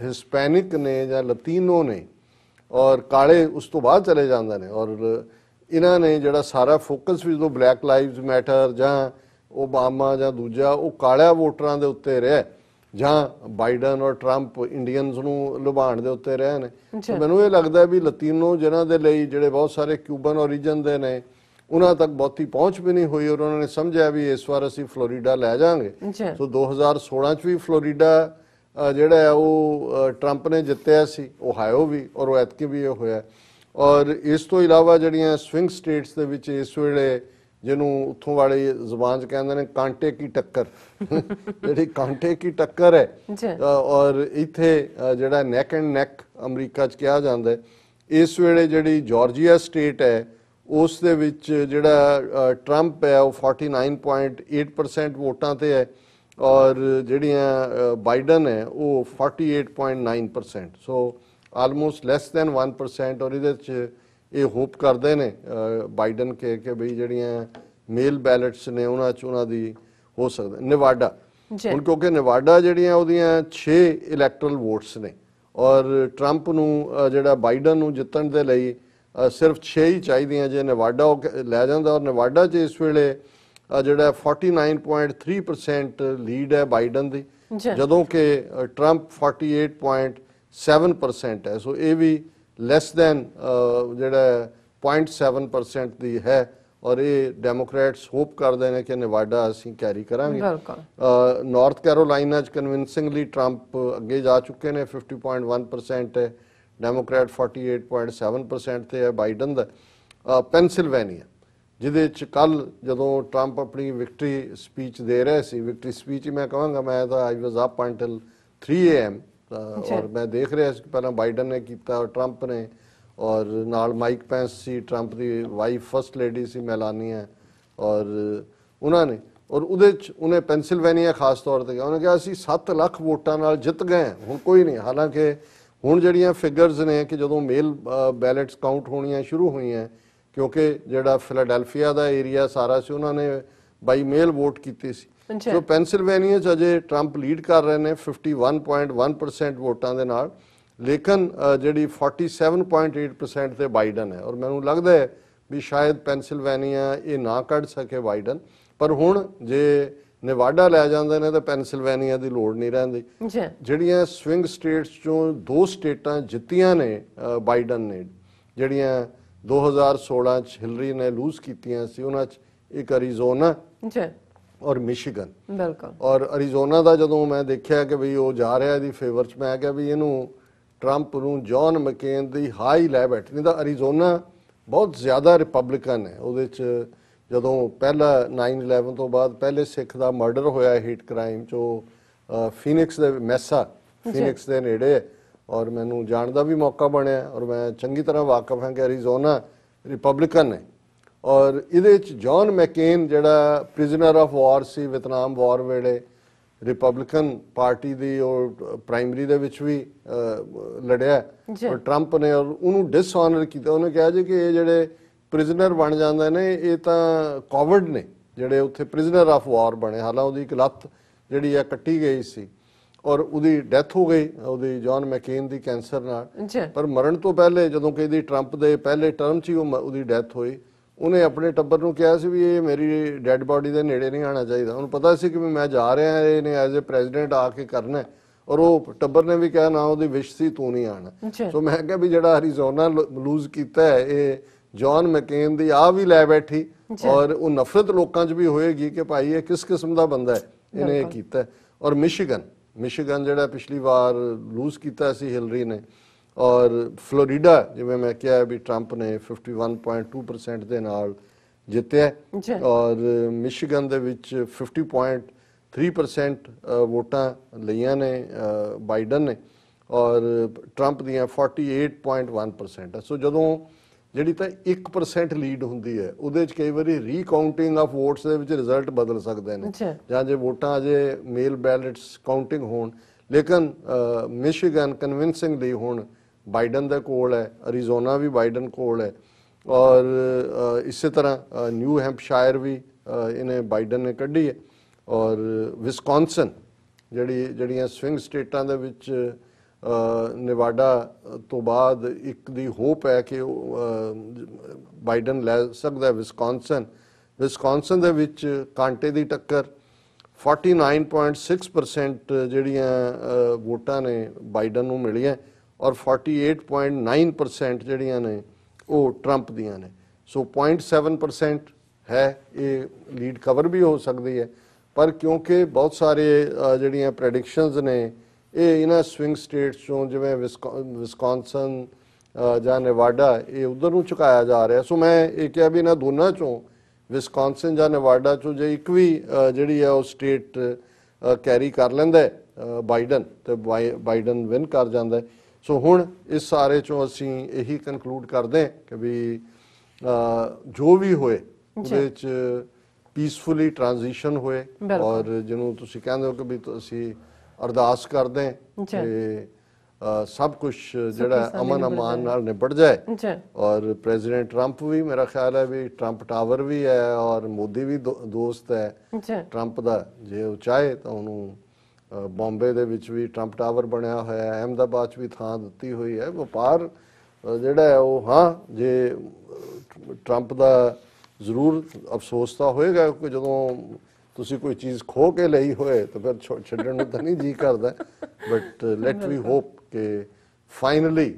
ਹਿਸਪੈਨਿਕ ਨੇ ਜਾਂ ਲਤੀਨੋ ਨੇ ਔਰ ਕਾਲੇ ਉਸ ਤੋਂ ਬਾਅਦ ਚਲੇ ਜਾਂਦੇ ਨੇ ਔਰ ਇਹਨਾਂ ਨੇ ਜਿਹੜਾ ਸਾਰਾ ਫੋਕਸ ਵੀ ਜਦੋਂ ਬਲੈਕ ਲਾਈਵਸ ਮੈਟਰ ਜਾਂ ਓਬਾਮਾ ਜਾਂ ਦੂਜਾ ਉਹ ਕਾਲਿਆ ਵੋਟਰਾਂ ਦੇ ਉੱਤੇ ਰਿਹਾ ਜਾਂ ਬਾਈਡਨ ਔਰ 트럼ਪ ਇੰਡੀਅਨਸ ਨੂੰ ਲੁਭਾਣ ਦੇ ਉੱਤੇ ਰਹੇ ਨੇ ਮੈਨੂੰ ਇਹ ਲੱਗਦਾ ਵੀ ਲਤੀਨੋ ਜਿਨ੍ਹਾਂ ਦੇ ਲਈ ਜਿਹੜੇ ਬਹੁਤ ਸਾਰੇ ਕਿਊਬਨ origin ਦੇ ਨੇ ਉਹਨਾਂ ਤੱਕ ਬਹੁਤੀ ਪਹੁੰਚ ਵੀ ਨਹੀਂ ਹੋਈ ਔਰ ਉਹਨਾਂ ਨੇ ਸਮਝਿਆ ਵੀ ਇਸ ਵਾਰ ਅਸੀਂ ਫਲੋਰੀਡਾ ਲੈ ਜਾਾਂਗੇ ਸੋ 2016 ਚ ਵੀ ਫਲੋਰੀਡਾ ਜਿਹੜਾ ਹੈ ਉਹ 트럼ਪ ਨੇ ਜਿੱਤਿਆ ਸੀ ਓਹਾਇਓ ਵੀ ਔਰ ਐਤਕੀ ਵੀ ਇਹ ਹੋਇਆ ਔਰ ਇਸ ਤੋਂ ਇਲਾਵਾ ਜਿਹੜੀਆਂ ਸਵਿੰਗ ਸਟੇਟਸ ਦੇ ਵਿੱਚ ਇਸ ਵੇਲੇ ਜਿਹਨੂੰ ਉੱਥੋਂ ਵਾਲੇ ਜ਼ੁਬਾਨ 'ਚ ਕਹਿੰਦੇ ਨੇ ਕਾਂਟੇ ਕੀ ਟੱਕਰ ਜਿਹੜੀ ਕਾਂਟੇ ਕੀ ਟੱਕਰ ਹੈ ਔਰ ਇੱਥੇ ਜਿਹੜਾ ਨੈਕ ਐਂਡ ਨੈਕ ਅਮਰੀਕਾ 'ਚ ਕਿਹਾ ਜਾਂਦਾ ਇਸ ਵੇਲੇ ਜਿਹੜੀ ਜਾਰਜੀਆ ਸਟੇਟ ਹੈ ਉਸ ਦੇ ਵਿੱਚ ਜਿਹੜਾ ਟਰੰਪ ਹੈ ਉਹ 49.8% ਵੋਟਾਂ ਤੇ ਹੈ ਔਰ ਜਿਹੜੀਆਂ ਬਾਈਡਨ ਹੈ ਉਹ 48.9% ਸੋ ਆਲਮੋਸਟ ਲੈਸ ਥੈਨ 1% ਔਰ ਇਹਦੇ 'ਚ ਇਹ ਹੋਪ ਕਰਦੇ ਨੇ ਬਾਈਡਨ ਕੇ ਕਿ ਬਈ ਜਿਹੜੀਆਂ ਮੇਲ ਬੈਲਟਸ ਨੇ ਉਹਨਾਂ ਚ ਉਹਨਾਂ ਦੀ ਹੋ ਸਕਦਾ ਨਿਵਾਡਾ ਹੁਣ ਕਿਉਂਕਿ ਨਿਵਾਡਾ ਜਿਹੜੀਆਂ ਉਹਦੀਆਂ 6 ਇਲੈਕਟਰਲ ਵੋਟਸ ਨੇ ਔਰ ਟਰੰਪ ਨੂੰ ਜਿਹੜਾ ਬਾਈਡਨ ਨੂੰ ਜਿੱਤਣ ਦੇ ਲਈ ਸਿਰਫ 6 ਹੀ ਚਾਹੀਦੀਆਂ ਜੇ ਨਿਵਾਡਾ ਲੈ ਜਾਂਦਾ ਔਰ ਨਿਵਾਡਾ 'ਚ ਇਸ ਵੇਲੇ ਜਿਹੜਾ 49.3% ਲੀਡ ਹੈ ਬਾਈਡਨ ਦੀ ਜਦੋਂ ਕਿ ਟਰੰਪ 48.7% ਹੈ ਸੋ ਇਹ ਵੀ ਲੈਸ ਦੈਨ uh, ਜਿਹੜਾ 0.7% ਦੀ ਹੈ ਔਰ ਇਹ ਡੈਮੋਕ੍ਰੇਟਸ ਹੋਪ ਕਰਦੇ ਨੇ ਕਿ ਨਿਵਾਡਾ ਅਸੀਂ ਕੈਰੀ ਕਰਾਂਗੇ ਨਾਰਥ ਕੈਰੋਲਾਈਨਾ ਚ ਕਨਵਿੰਸਿੰਗਲੀ ਟਰੰਪ ਅੱਗੇ ਜਾ ਚੁੱਕੇ ਨੇ 50.1% ਹੈ ਡੈਮੋਕ੍ਰੈਟ 48.7% ਤੇ ਹੈ ਬਾਈਡਨ ਦਾ ਪੈਨਸਿਲਵੇਨੀਆ ਜਿਹਦੇ ਚ ਕੱਲ ਜਦੋਂ ਟਰੰਪ ਆਪਣੀ ਵਿਕਟਰੀ ਸਪੀਚ ਦੇ ਰਿਹਾ ਸੀ ਵਿਕਟਰੀ ਸਪੀਚ ਮੈਂ ਕਹਾਂਗਾ ਮੈਂ ਤਾਂ I was up until 3 am ਔਰ ਮੈਂ ਦੇਖ ਰਿਹਾ ਸੀ ਕਿ ਪਹਿਲਾਂ ਬਾਈਡਨ ਨੇ ਕੀਤਾ ਟਰੰਪ ਨੇ ਔਰ ਨਾਲ ਮਾਈਕ ਪੈਂਸ ਸੀ ਟਰੰਪ ਦੀ ਵਾਈਫ ਫਰਸਟ ਲੇਡੀ ਸੀ ਮੈਲਾਨੀ ਹੈ ਔਰ ਉਹਨਾਂ ਨੇ ਔਰ ਉਹਦੇ ਚ ਉਹਨੇ ਪੈਂਸਿਲਵੇਨੀਆ ਖਾਸ ਤੌਰ ਤੇ ਉਹਨੇ ਕਿਹਾ ਅਸੀਂ 7 ਲੱਖ ਵੋਟਾਂ ਨਾਲ ਜਿੱਤ ਗਏ ਹੁਣ ਕੋਈ ਨਹੀਂ ਹਾਲਾਂਕਿ ਹੁਣ ਜਿਹੜੀਆਂ ਫਿਗਰਸ ਨੇ ਕਿ ਜਦੋਂ ਮੇਲ ਬੈਲਟਸ ਕਾਊਂਟ ਹੋਣੀਆਂ ਸ਼ੁਰੂ ਹੋਈਆਂ ਕਿਉਂਕਿ ਜਿਹੜਾ ਫਿਲਡੈਲਫੀਆ ਦਾ ਏਰੀਆ ਸਾਰਾ ਸੀ ਉਹਨਾਂ ਨੇ ਬਾਈ ਮੇਲ ਵੋਟ ਕੀਤੀ ਸੀ ਸੋ ਪੈਨਸਿਲਵੇਨੀਆ ਚ ਅਜੇ ਟਰੰਪ ਲੀਡ ਕਰ ਰਹੇ ਨੇ 51.1% ਵੋਟਾਂ ਦੇ ਨਾਲ ਲੇਕਿਨ ਜਿਹੜੀ 47.8% ਤੇ ਬਾਈਡਨ ਹੈ ਔਰ ਮੈਨੂੰ ਲੱਗਦਾ ਹੈ ਵੀ ਸ਼ਾਇਦ ਪੈਨਸਿਲਵੇਨੀਆ ਇਹ ਨਾ ਕੱਢ ਸਕੇ ਬਾਈਡਨ ਪਰ ਹੁਣ ਜੇ ਨੇਵਾਡਾ ਲੈ ਜਾਂਦੇ ਨੇ ਤਾਂ ਪੈਨਸਿਲਵੇਨੀਆ ਦੀ ਲੋੜ ਨਹੀਂ ਰਹਿੰਦੀ ਜਿਹੜੀਆਂ ਸਵਿੰਗ ਸਟੇਟਸ ਚੋਂ ਦੋ ਸਟੇਟਾਂ ਜਿੱਤੀਆਂ ਨੇ ਬਾਈਡਨ ਨੇ ਜਿਹੜੀਆਂ 2016 ਚ ਹਿਲਰੀ ਨੇ ਲੂਜ਼ ਕੀਤੀਆਂ ਸੀ ਉਹਨਾਂ ਚ ਇੱਕ ਅਰੀਜ਼ੋਨਾ ਜੀ ਔਰ ਮਿਸ਼ੀਗਨ ਬਿਲਕੁਲ ਔਰ ਅਰੀਜ਼ੋਨਾ ਦਾ ਜਦੋਂ ਮੈਂ ਦੇਖਿਆ ਕਿ ਵੀ ਉਹ ਜਾ ਰਿਹਾ ਇਹਦੀ ਫੇਵਰ 'ਚ ਮੈਂ ਕਿਹਾ ਵੀ ਇਹਨੂੰ ਟਰੰਪ ਨੂੰ ਜੌਨ ਮਕੇਨ ਦੀ ਹਾਈ ਲੈ ਬੈਠਣੀ ਦਾ ਅਰੀਜ਼ੋਨਾ ਬਹੁਤ ਜ਼ਿਆਦਾ ਰਿਪਬਲਿਕਨ ਹੈ ਉਹਦੇ 'ਚ ਜਦੋਂ ਪਹਿਲਾ 9/11 ਤੋਂ ਬਾਅਦ ਪਹਿਲੇ ਸਿੱਖ ਦਾ ਮਰਡਰ ਹੋਇਆ ਹੀਟ ਕ੍ਰਾਈਮ 'ਚ ਉਹ ਫੀਨਿਕਸ ਦੇ ਮੈਸਾ ਫੀਨਿਕਸ ਦੇ ਨੇੜੇ ਔਰ ਮੈਨੂੰ ਜਾਣ ਦਾ ਵੀ ਮੌਕਾ ਬਣਿਆ ਔਰ ਮੈਂ ਚੰਗੀ ਤਰ੍ਹਾਂ ਵਾਕਿਫ ਹਾਂ ਕਿ ਅਰੀਜ਼ੋਨਾ ਰਿਪਬਲਿਕਨ ਹੈ ਔਰ ਇਹਦੇ ਵਿੱਚ ਜான் ਮੈਕੇਨ ਜਿਹੜਾ ਪ੍ਰਿਜ਼ਨਰ ਆਫ ਵਾਰ ਸੀ ਵਿਤਨਾਮ ਵਾਰ ਵੇਲੇ ਰਿਪਬਲਿਕਨ ਪਾਰਟੀ ਦੀ ਔਰ ਪ੍ਰਾਇਮਰੀ ਦੇ ਵਿੱਚ ਵੀ ਲੜਿਆ ਔਰ 트럼ਪ ਨੇ ਔਰ ਉਹਨੂੰ ਡਿਸਆਨਰ ਕੀਤਾ ਉਹਨੇ ਕਿਹਾ ਜੀ ਕਿ ਇਹ ਜਿਹੜੇ ਪ੍ਰਿਜ਼ਨਰ ਬਣ ਜਾਂਦੇ ਨੇ ਇਹ ਤਾਂ ਕੋਵਿਡ ਨੇ ਜਿਹੜੇ ਉੱਥੇ ਪ੍ਰਿਜ਼ਨਰ ਆਫ ਵਾਰ ਬਣੇ ਹਾਲਾਂ ਉਹਦੀ ਇੱਕ ਲੱਤ ਜਿਹੜੀ ਆ ਕੱਟੀ ਗਈ ਸੀ ਔਰ ਉਹਦੀ ਡੈਥ ਹੋ ਗਈ ਉਹਦੀ ਜான் ਮੈਕੇਨ ਦੀ ਕੈਂਸਰ ਨਾਲ ਪਰ ਮਰਨ ਤੋਂ ਪਹਿਲੇ ਜਦੋਂ ਕਿ ਇਹਦੀ 트럼ਪ ਦੇ ਪਹਿਲੇ ਟਰਮ 'ਚ ਹੀ ਉਹਦੀ ਡੈਥ ਹੋਈ ਉਹਨੇ ਆਪਣੇ ਟੱਬਰ ਨੂੰ ਕਿਹਾ ਸੀ ਵੀ ਇਹ ਮੇਰੀ ਡੈੱਡ ਬਾਡੀ ਦੇ ਨੇੜੇ ਨਹੀਂ ਆਣਾ ਚਾਹੀਦਾ ਉਹਨੂੰ ਪਤਾ ਸੀ ਕਿ ਮੈਂ ਜਾ ਰਿਹਾ ਇਹਨੇ ਐਜ਼ ਅ ਪ੍ਰੈਜ਼ੀਡੈਂਟ ਆ ਕੇ ਕਰਨਾ ਔਰ ਉਹ ਟੱਬਰ ਨੇ ਵੀ ਕਿਹਾ ਨਾ ਉਹਦੀ ਵਿਸ਼ ਸੀ ਤੂੰ ਨਹੀਂ ਆਣਾ ਸੋ ਮੈਂ ਕਿਹਾ ਵੀ ਜਿਹੜਾ ਅਰੀਜ਼ੋਨਾ ਲੂਜ਼ ਕੀਤਾ ਹੈ ਇਹ ਜੌਨ ਮਕੇਨ ਦੀ ਆ ਵੀ ਲੈ ਬੈਠੀ ਔਰ ਉਹ ਨਫ਼ਰਤ ਲੋਕਾਂ 'ਚ ਵੀ ਹੋਏਗੀ ਕਿ ਭਾਈ ਇਹ ਕਿਸ ਕਿਸਮ ਦਾ ਬੰਦਾ ਹੈ ਇਹਨੇ ਇਹ ਕੀਤਾ ਔਰ ਮਿਸ਼ੀਗਨ ਮਿਸ਼ੀਗਨ ਜਿਹੜਾ ਪਿਛਲੀ ਵਾਰ ਲੂਜ਼ ਕੀਤਾ ਸੀ ਹਿਲਰੀ ਨੇ ਔਰ ਫਲੋਰੀਡਾ ਜਿਵੇਂ ਮੈਂ ਕਿਹਾ ਵੀ 트럼ਪ ਨੇ 51.2% ਦੇ ਨਾਲ ਜਿੱਤਿਆ ਔਰ ਮਿਸ਼ੀਗਨ ਦੇ ਵਿੱਚ 50.3% ਵੋਟਾਂ ਲਈਆਂ ਨੇ ਬਾਈਡਨ ਨੇ ਔਰ 트럼ਪ ਦੀਆਂ 48.1% ਸੋ ਜਦੋਂ ਜਿਹੜੀ ਤਾਂ 1% ਲੀਡ ਹੁੰਦੀ ਹੈ ਉਹਦੇ ਵਿੱਚ ਕਈ ਵਾਰੀ ਰੀਕਾਊਂਟਿੰਗ ਆਫ ਵੋਟਸ ਦੇ ਵਿੱਚ ਰਿਜ਼ਲਟ ਬਦਲ ਸਕਦੇ ਨੇ ਜਾਂ ਜੇ ਵੋਟਾਂ ਅਜੇ ਮੇਲ ਬੈਲਟਸ ਕਾਊਂਟਿੰਗ ਹੋਣ ਲੇਕਿਨ ਮਿਸ਼ੀਗਨ ਕਨਵਿੰਸਿੰਗਲੀ ਹੁਣ ਬਾਈਡਨ ਦੇ ਕੋਲ ਹੈ ਅਰੀਜ਼ੋਨਾ ਵੀ ਬਾਈਡਨ ਕੋਲ ਹੈ ਔਰ ਇਸੇ ਤਰ੍ਹਾਂ ਨਿਊ ਹੈਂਪਸ਼ਾਇਰ ਵੀ ਇਹਨੇ ਬਾਈਡਨ ਨੇ ਕੱਢੀ ਹੈ ਔਰ ਵਿਸਕੌਨਸਨ ਜਿਹੜੀ ਜਿਹੜੀਆਂ ਸਵਿੰਗ ਸਟੇਟਾਂ ਦੇ ਵਿੱਚ ਨਿਵਾਡਾ ਤੋਂ ਬਾਅਦ ਇੱਕ ਦੀ ਹੋਪ ਹੈ ਕਿ ਬਾਈਡਨ ਲੈ ਸਕਦਾ ਵਿਸਕੌਨਸਨ ਵਿਸਕੌਨਸਨ ਦੇ ਵਿੱਚ ਕਾਂਟੇ ਦੀ ਟੱਕਰ 49.6% ਜਿਹੜੀਆਂ ਵੋਟਾਂ ਨੇ ਬਾਈਡਨ ਨੂੰ ਮਿਲੀਆਂ ਔਰ 48.9% ਜਿਹੜੀਆਂ ਨੇ ਉਹ 트럼ਪ ਦੀਆਂ ਨੇ ਸੋ 0.7% ਹੈ ਇਹ ਲੀਡ ਕਵਰ ਵੀ ਹੋ ਸਕਦੀ ਹੈ ਪਰ ਕਿਉਂਕਿ ਬਹੁਤ ਸਾਰੇ ਜਿਹੜੀਆਂ ਪ੍ਰੈਡਿਕਸ਼ਨਸ ਨੇ ਇਹ ਇਹਨਾਂ ਸਵਿੰਗ ਸਟੇਟਸ ਚੋਂ ਜਿਵੇਂ ਵਿਸਕੌਨਸਨ ਜਾਂ ਨੇਵਾਡਾ ਇਹ ਉਧਰ ਨੂੰ ਝੁਕਾਇਆ ਜਾ ਰਿਹਾ ਸੋ ਮੈਂ ਇਹ ਕਿਹਾ ਵੀ ਇਹਨਾਂ ਦੋਨਾਂ ਚੋਂ ਵਿਸਕੌਨਸਨ ਜਾਂ ਨੇਵਾਡਾ ਚੋਂ ਜੇ ਇੱਕ ਵੀ ਜਿਹੜੀ ਹੈ ਉਹ ਸਟੇਟ ਕੈਰੀ ਕਰ ਲੈਂਦਾ ਬਾਈਡਨ ਤੇ ਬਾਈਡਨ ਵਿਨ ਕਰ ਜਾਂਦਾ ਸੋ ਹੁਣ ਇਸ ਸਾਰੇ ਚੋਂ ਅਸੀਂ ਇਹੀ ਕਨਕਲੂਡ ਕਰਦੇ ਹਾਂ ਕਿ ਵੀ ਜੋ ਵੀ ਹੋਏ ਉਹਦੇ ਵਿੱਚ ਪੀਸਫੁਲੀ ਟਰਾਂਜੀਸ਼ਨ ਹੋਏ ਔਰ ਜਿਹਨੂੰ ਤੁਸੀਂ ਕਹਿੰਦੇ ਹੋ ਕਿ ਵੀ ਅਸੀਂ ਅਰਦਾਸ ਕਰਦੇ ਹਾਂ ਕਿ ਸਭ ਕੁਝ ਜਿਹੜਾ ਅਮਨ ਅਮਾਨ ਨਾਲ ਨਿਬੜ ਜਾਏ ਔਰ ਪ੍ਰੈਜ਼ੀਡੈਂਟ ਟਰੰਪ ਵੀ ਮੇਰਾ ਖਿਆਲ ਹੈ ਵੀ ਟਰੰਪ ਟਾਵਰ ਵੀ ਹੈ ਔਰ ਮੋਦੀ ਵੀ ਦੋਸਤ ਹੈ ਟਰੰਪ ਦਾ ਜੇ ਉਹ ਚਾਹੇ ਤਾਂ ਉਹਨੂੰ ਬੰਬੇ ਦੇ ਵਿੱਚ ਵੀ ਟਰੰਪ ਟਾਵਰ ਬਣਿਆ ਹੋਇਆ ਹੈ ਅਹਿਮਦਾਬਾਦ 'ਚ ਵੀ ਥਾਂ ਦਿੱਤੀ ਹੋਈ ਹੈ ਵਪਾਰ ਜਿਹੜਾ ਹੈ ਉਹ ਹਾਂ ਜੇ ਟਰੰਪ ਦਾ ਜ਼ਰੂਰ ਅਫਸੋਸ ਤਾਂ ਹੋਏਗਾ ਕਿ ਜਦੋਂ ਤੁਸੀਂ ਕੋਈ ਚੀਜ਼ ਖੋ ਕੇ ਲਈ ਹੋਏ ਤਾਂ ਫਿਰ ਛੱਡਣ ਨੂੰ ਤਾਂ ਨਹੀਂ ਜੀ ਕਰਦਾ ਬਟ ਲੈਟ ਵੀ ਹੋਪ ਕਿ finally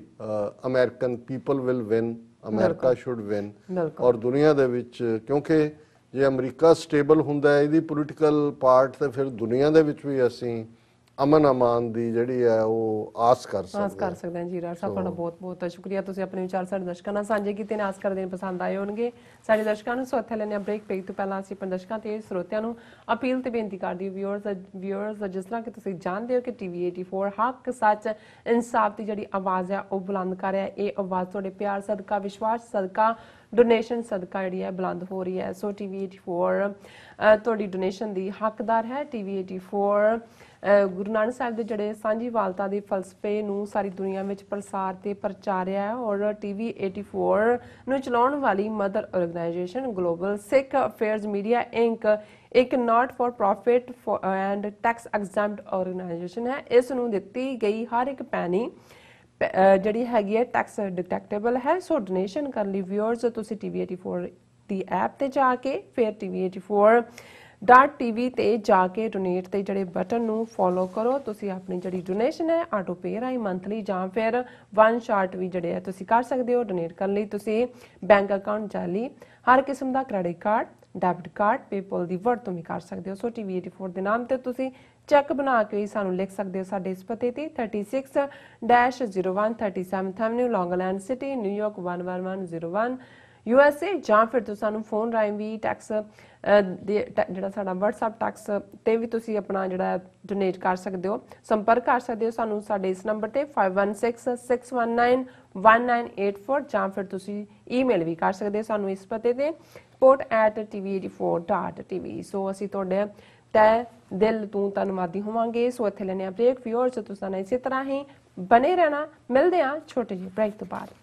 American people will win America should win ਔਰ ਦੁਨੀਆ ਦੇ ਵਿੱਚ ਕਿਉਂਕਿ ਜੇ ਅਮਰੀਕਾ ਸਟੇਬਲ ਹੁੰਦਾ ਹੈ ਇਹਦੀ ਪੋਲਿਟੀਕਲ ਪਾਰਟ ਤੇ ਫਿਰ ਦੁਨੀਆ ਦੇ ਵਿੱਚ ਵੀ ਅਸੀਂ ਅਮਨ ਅਮਾਨ ਦੀ ਜਿਹੜੀ ਹੈ ਉਹ ਆਸ ਕਰ ਸਕਦੇ ਆਸ ਕਰ ਸਕਦੇ ਹਾਂ ਜੀ ਰਾਜ ਸਾਹਿਬ ਤੁਹਾਡਾ ਬਹੁਤ ਬਹੁਤ ਸ਼ੁਕਰੀਆ ਤੁਸੀਂ ਆਪਣੇ ਵਿਚਾਰ ਸਾਡੇ ਦਰਸ਼ਕਾਂ ਨਾਲ ਸਾਂਝੇ ਕੀਤੇ ਨੇ ਆਸ ਕਰਦੇ ਨੇ ਪਸੰਦ ਆਏ ਹੋਣਗੇ ਸਾਡੇ ਦਰਸ਼ਕਾਂ ਨੂੰ ਸੋਥੇ ਇੱਥੇ ਲੈਣੇ ਬ੍ਰੇਕ ਪੇਜ ਤੋਂ ਪਹਿਲਾਂ ਅਸੀਂ ਆਪਣੇ ਦਰਸ਼ਕਾਂ ਤੇ ਸਰੋਤਿਆਂ ਨੂੰ ਅਪੀਲ ਤੇ ਬੇਨਤੀ ਕਰਦੀ ਹਾਂ ਵਿਊਅਰਸ ਵਿਊਅਰਸ ਜਿਸ ਤਰ੍ਹਾਂ ਕਿ ਤੁਸੀਂ ਜਾਣਦੇ ਹੋ ਕਿ ਟੀਵੀ 84 ਹੱਕ ਸੱਚ ਇਨਸਾਫ ਦੀ ਜਿਹੜੀ ਆਵਾਜ਼ ਹੈ ਉਹ ਬੁਲੰਦ ਕਰ ਰਿਹਾ ਇਹ ਆਵਾਜ਼ ਤੁਹਾਡੇ ਪਿਆਰ ਸਦਕਾ ਵਿਸ਼ਵਾਸ ਸਦਕਾ ਡੋਨੇਸ਼ਨ ਸਦਕਾ ਜਿਹੜੀ ਹੈ ਬੁਲੰਦ ਹੋ ਰਹੀ ਹੈ ਸੋ ਟੀਵੀ 84 ਤੁਹਾਡੀ ਡੋਨੇਸ਼ਨ ਦੀ ਹੱਕਦਾਰ ਹੈ ਟੀਵੀ 84 ਗੁਰੂ ਨਾਨਕ ਸਾਹਿਬ ਦੇ ਜਿਹੜੇ ਸਾਂਝੀ ਵਾਲਤਾ ਦੇ ਫਲਸਫੇ ਨੂੰ ਸਾਰੀ ਦੁਨੀਆ ਵਿੱਚ ਪ੍ਰਸਾਰ ਤੇ ਪ੍ਰਚਾਰਿਆ ਹੈ ਔਰ ਟੀਵੀ 84 ਨੂੰ ਚਲਾਉਣ ਵਾਲੀ mother organisation global Sikh affairs media Inc ਇੱਕ not for profit and tax exempt organisation ਹੈ ਇਸ ਨੂੰ ਦਿੱਤੀ ਗਈ ਹਰ ਇੱਕ ਪੈਨੀ ਜਿਹੜੀ ਹੈਗੀ ਹੈ ਟੈਕਸ ਡਿਟੈਕਟੇਬਲ ਹੈ ਸੋ ਡੋਨੇਸ਼ਨ ਕਰ ਲਈ ਵਿਊਅਰਸ ਤੁਸੀਂ TV84 ਦੀ ਐਪ ਤੇ ਜਾ ਕੇ ਫਿਰ TV84 ਡਾਟ TV ਤੇ ਜਾ ਕੇ ਡੋਨੇਟ ਤੇ ਜਿਹੜੇ ਬਟਨ ਨੂੰ ਫੋਲੋ ਕਰੋ ਤੁਸੀਂ ਆਪਣੀ ਜਿਹੜੀ ਡੋਨੇਸ਼ਨ ਹੈ ਆਟੋ ਪੇ ਰਾਈ ਮੰਥਲੀ ਜਾਂ ਫਿਰ ਵਨ ਸ਼ਾਟ ਵੀ ਜਿਹੜੇ ਆ ਤੁਸੀਂ ਕਰ ਸਕਦੇ ਹੋ ਡੋਨੇਟ ਕਰਨ ਲਈ ਤੁਸੀਂ ਬੈਂਕ ਅਕਾਊਂਟ ਜਾਂ ਲਈ ਹਰ ਕਿਸਮ ਦਾ credit card debit card PayPal ਦੀ ਵਰਤੋਂ ਵੀ ਕਰ ਸਕਦੇ ਹੋ ਸੋ ਟੀਵੀ 84 ਦੇ ਨਾਮ ਤੇ ਤੁਸੀਂ ਚੈੱਕ ਬਣਾ ਕੇ ਸਾਨੂੰ ਲਿਖ ਸਕਦੇ ਹੋ ਸਾਡੇ ਇਸ ਪਤੇ ਤੇ 36-01 37th ਲੌਂਗਲੈਂਡ ਸਿਟੀ ਨਿਊਯਾਰਕ 11101 ਯੂਐਸਏ ਜਾਂ ਫਿਰ ਤੁਸੀਂ ਸਾਨੂੰ ਫੋਨ ਰਾਹੀਂ ਵੀ ਟੈਕਸ ਜਿਹੜਾ ਸਾਡਾ WhatsApp ਟੈਕਸ ਤੇ ਵੀ ਤੁਸੀਂ ਆਪਣਾ ਜਿਹੜਾ ਡੋਨੇਟ ਕਰ ਸਕਦੇ ਹੋ ਸੰਪਰਕ ਕਰ ਸਕਦੇ ਹੋ ਸਾਨੂੰ ਸਾਡੇ ਇਸ ਨੰਬਰ ਤੇ 5166191984 ਜਾਂ ਫਿਰ ਤੁਸੀਂ ਈਮੇਲ ਵੀ ਕਰ ਸਕਦੇ ਹੋ ਸਾਨੂੰ ਇਸ ਪਤੇ ਤੇ port@tv84.tv ਸੋ ਅਸੀਂ ਤੁਹਾਡੇ ਤੈ ਦਿਲ ਤੋਂ ਤਨਵਾਦੀ ਹੋਵਾਂਗੇ ਸੋ ਇੱਥੇ ਲੈਨੇ ਆ ਬ੍ਰੇਕ ਜੇ ਤੁਸੀਂ ਇਸੇ ਤਰ੍ਹਾਂ ਹੀ ਬਨੇ ਰਹਿਣਾ ਮਿਲਦੇ ਆ ਛੋਟੇ ਜਿਹੇ ਬ੍ਰੇਕ ਤੋਂ ਬਾਅਦ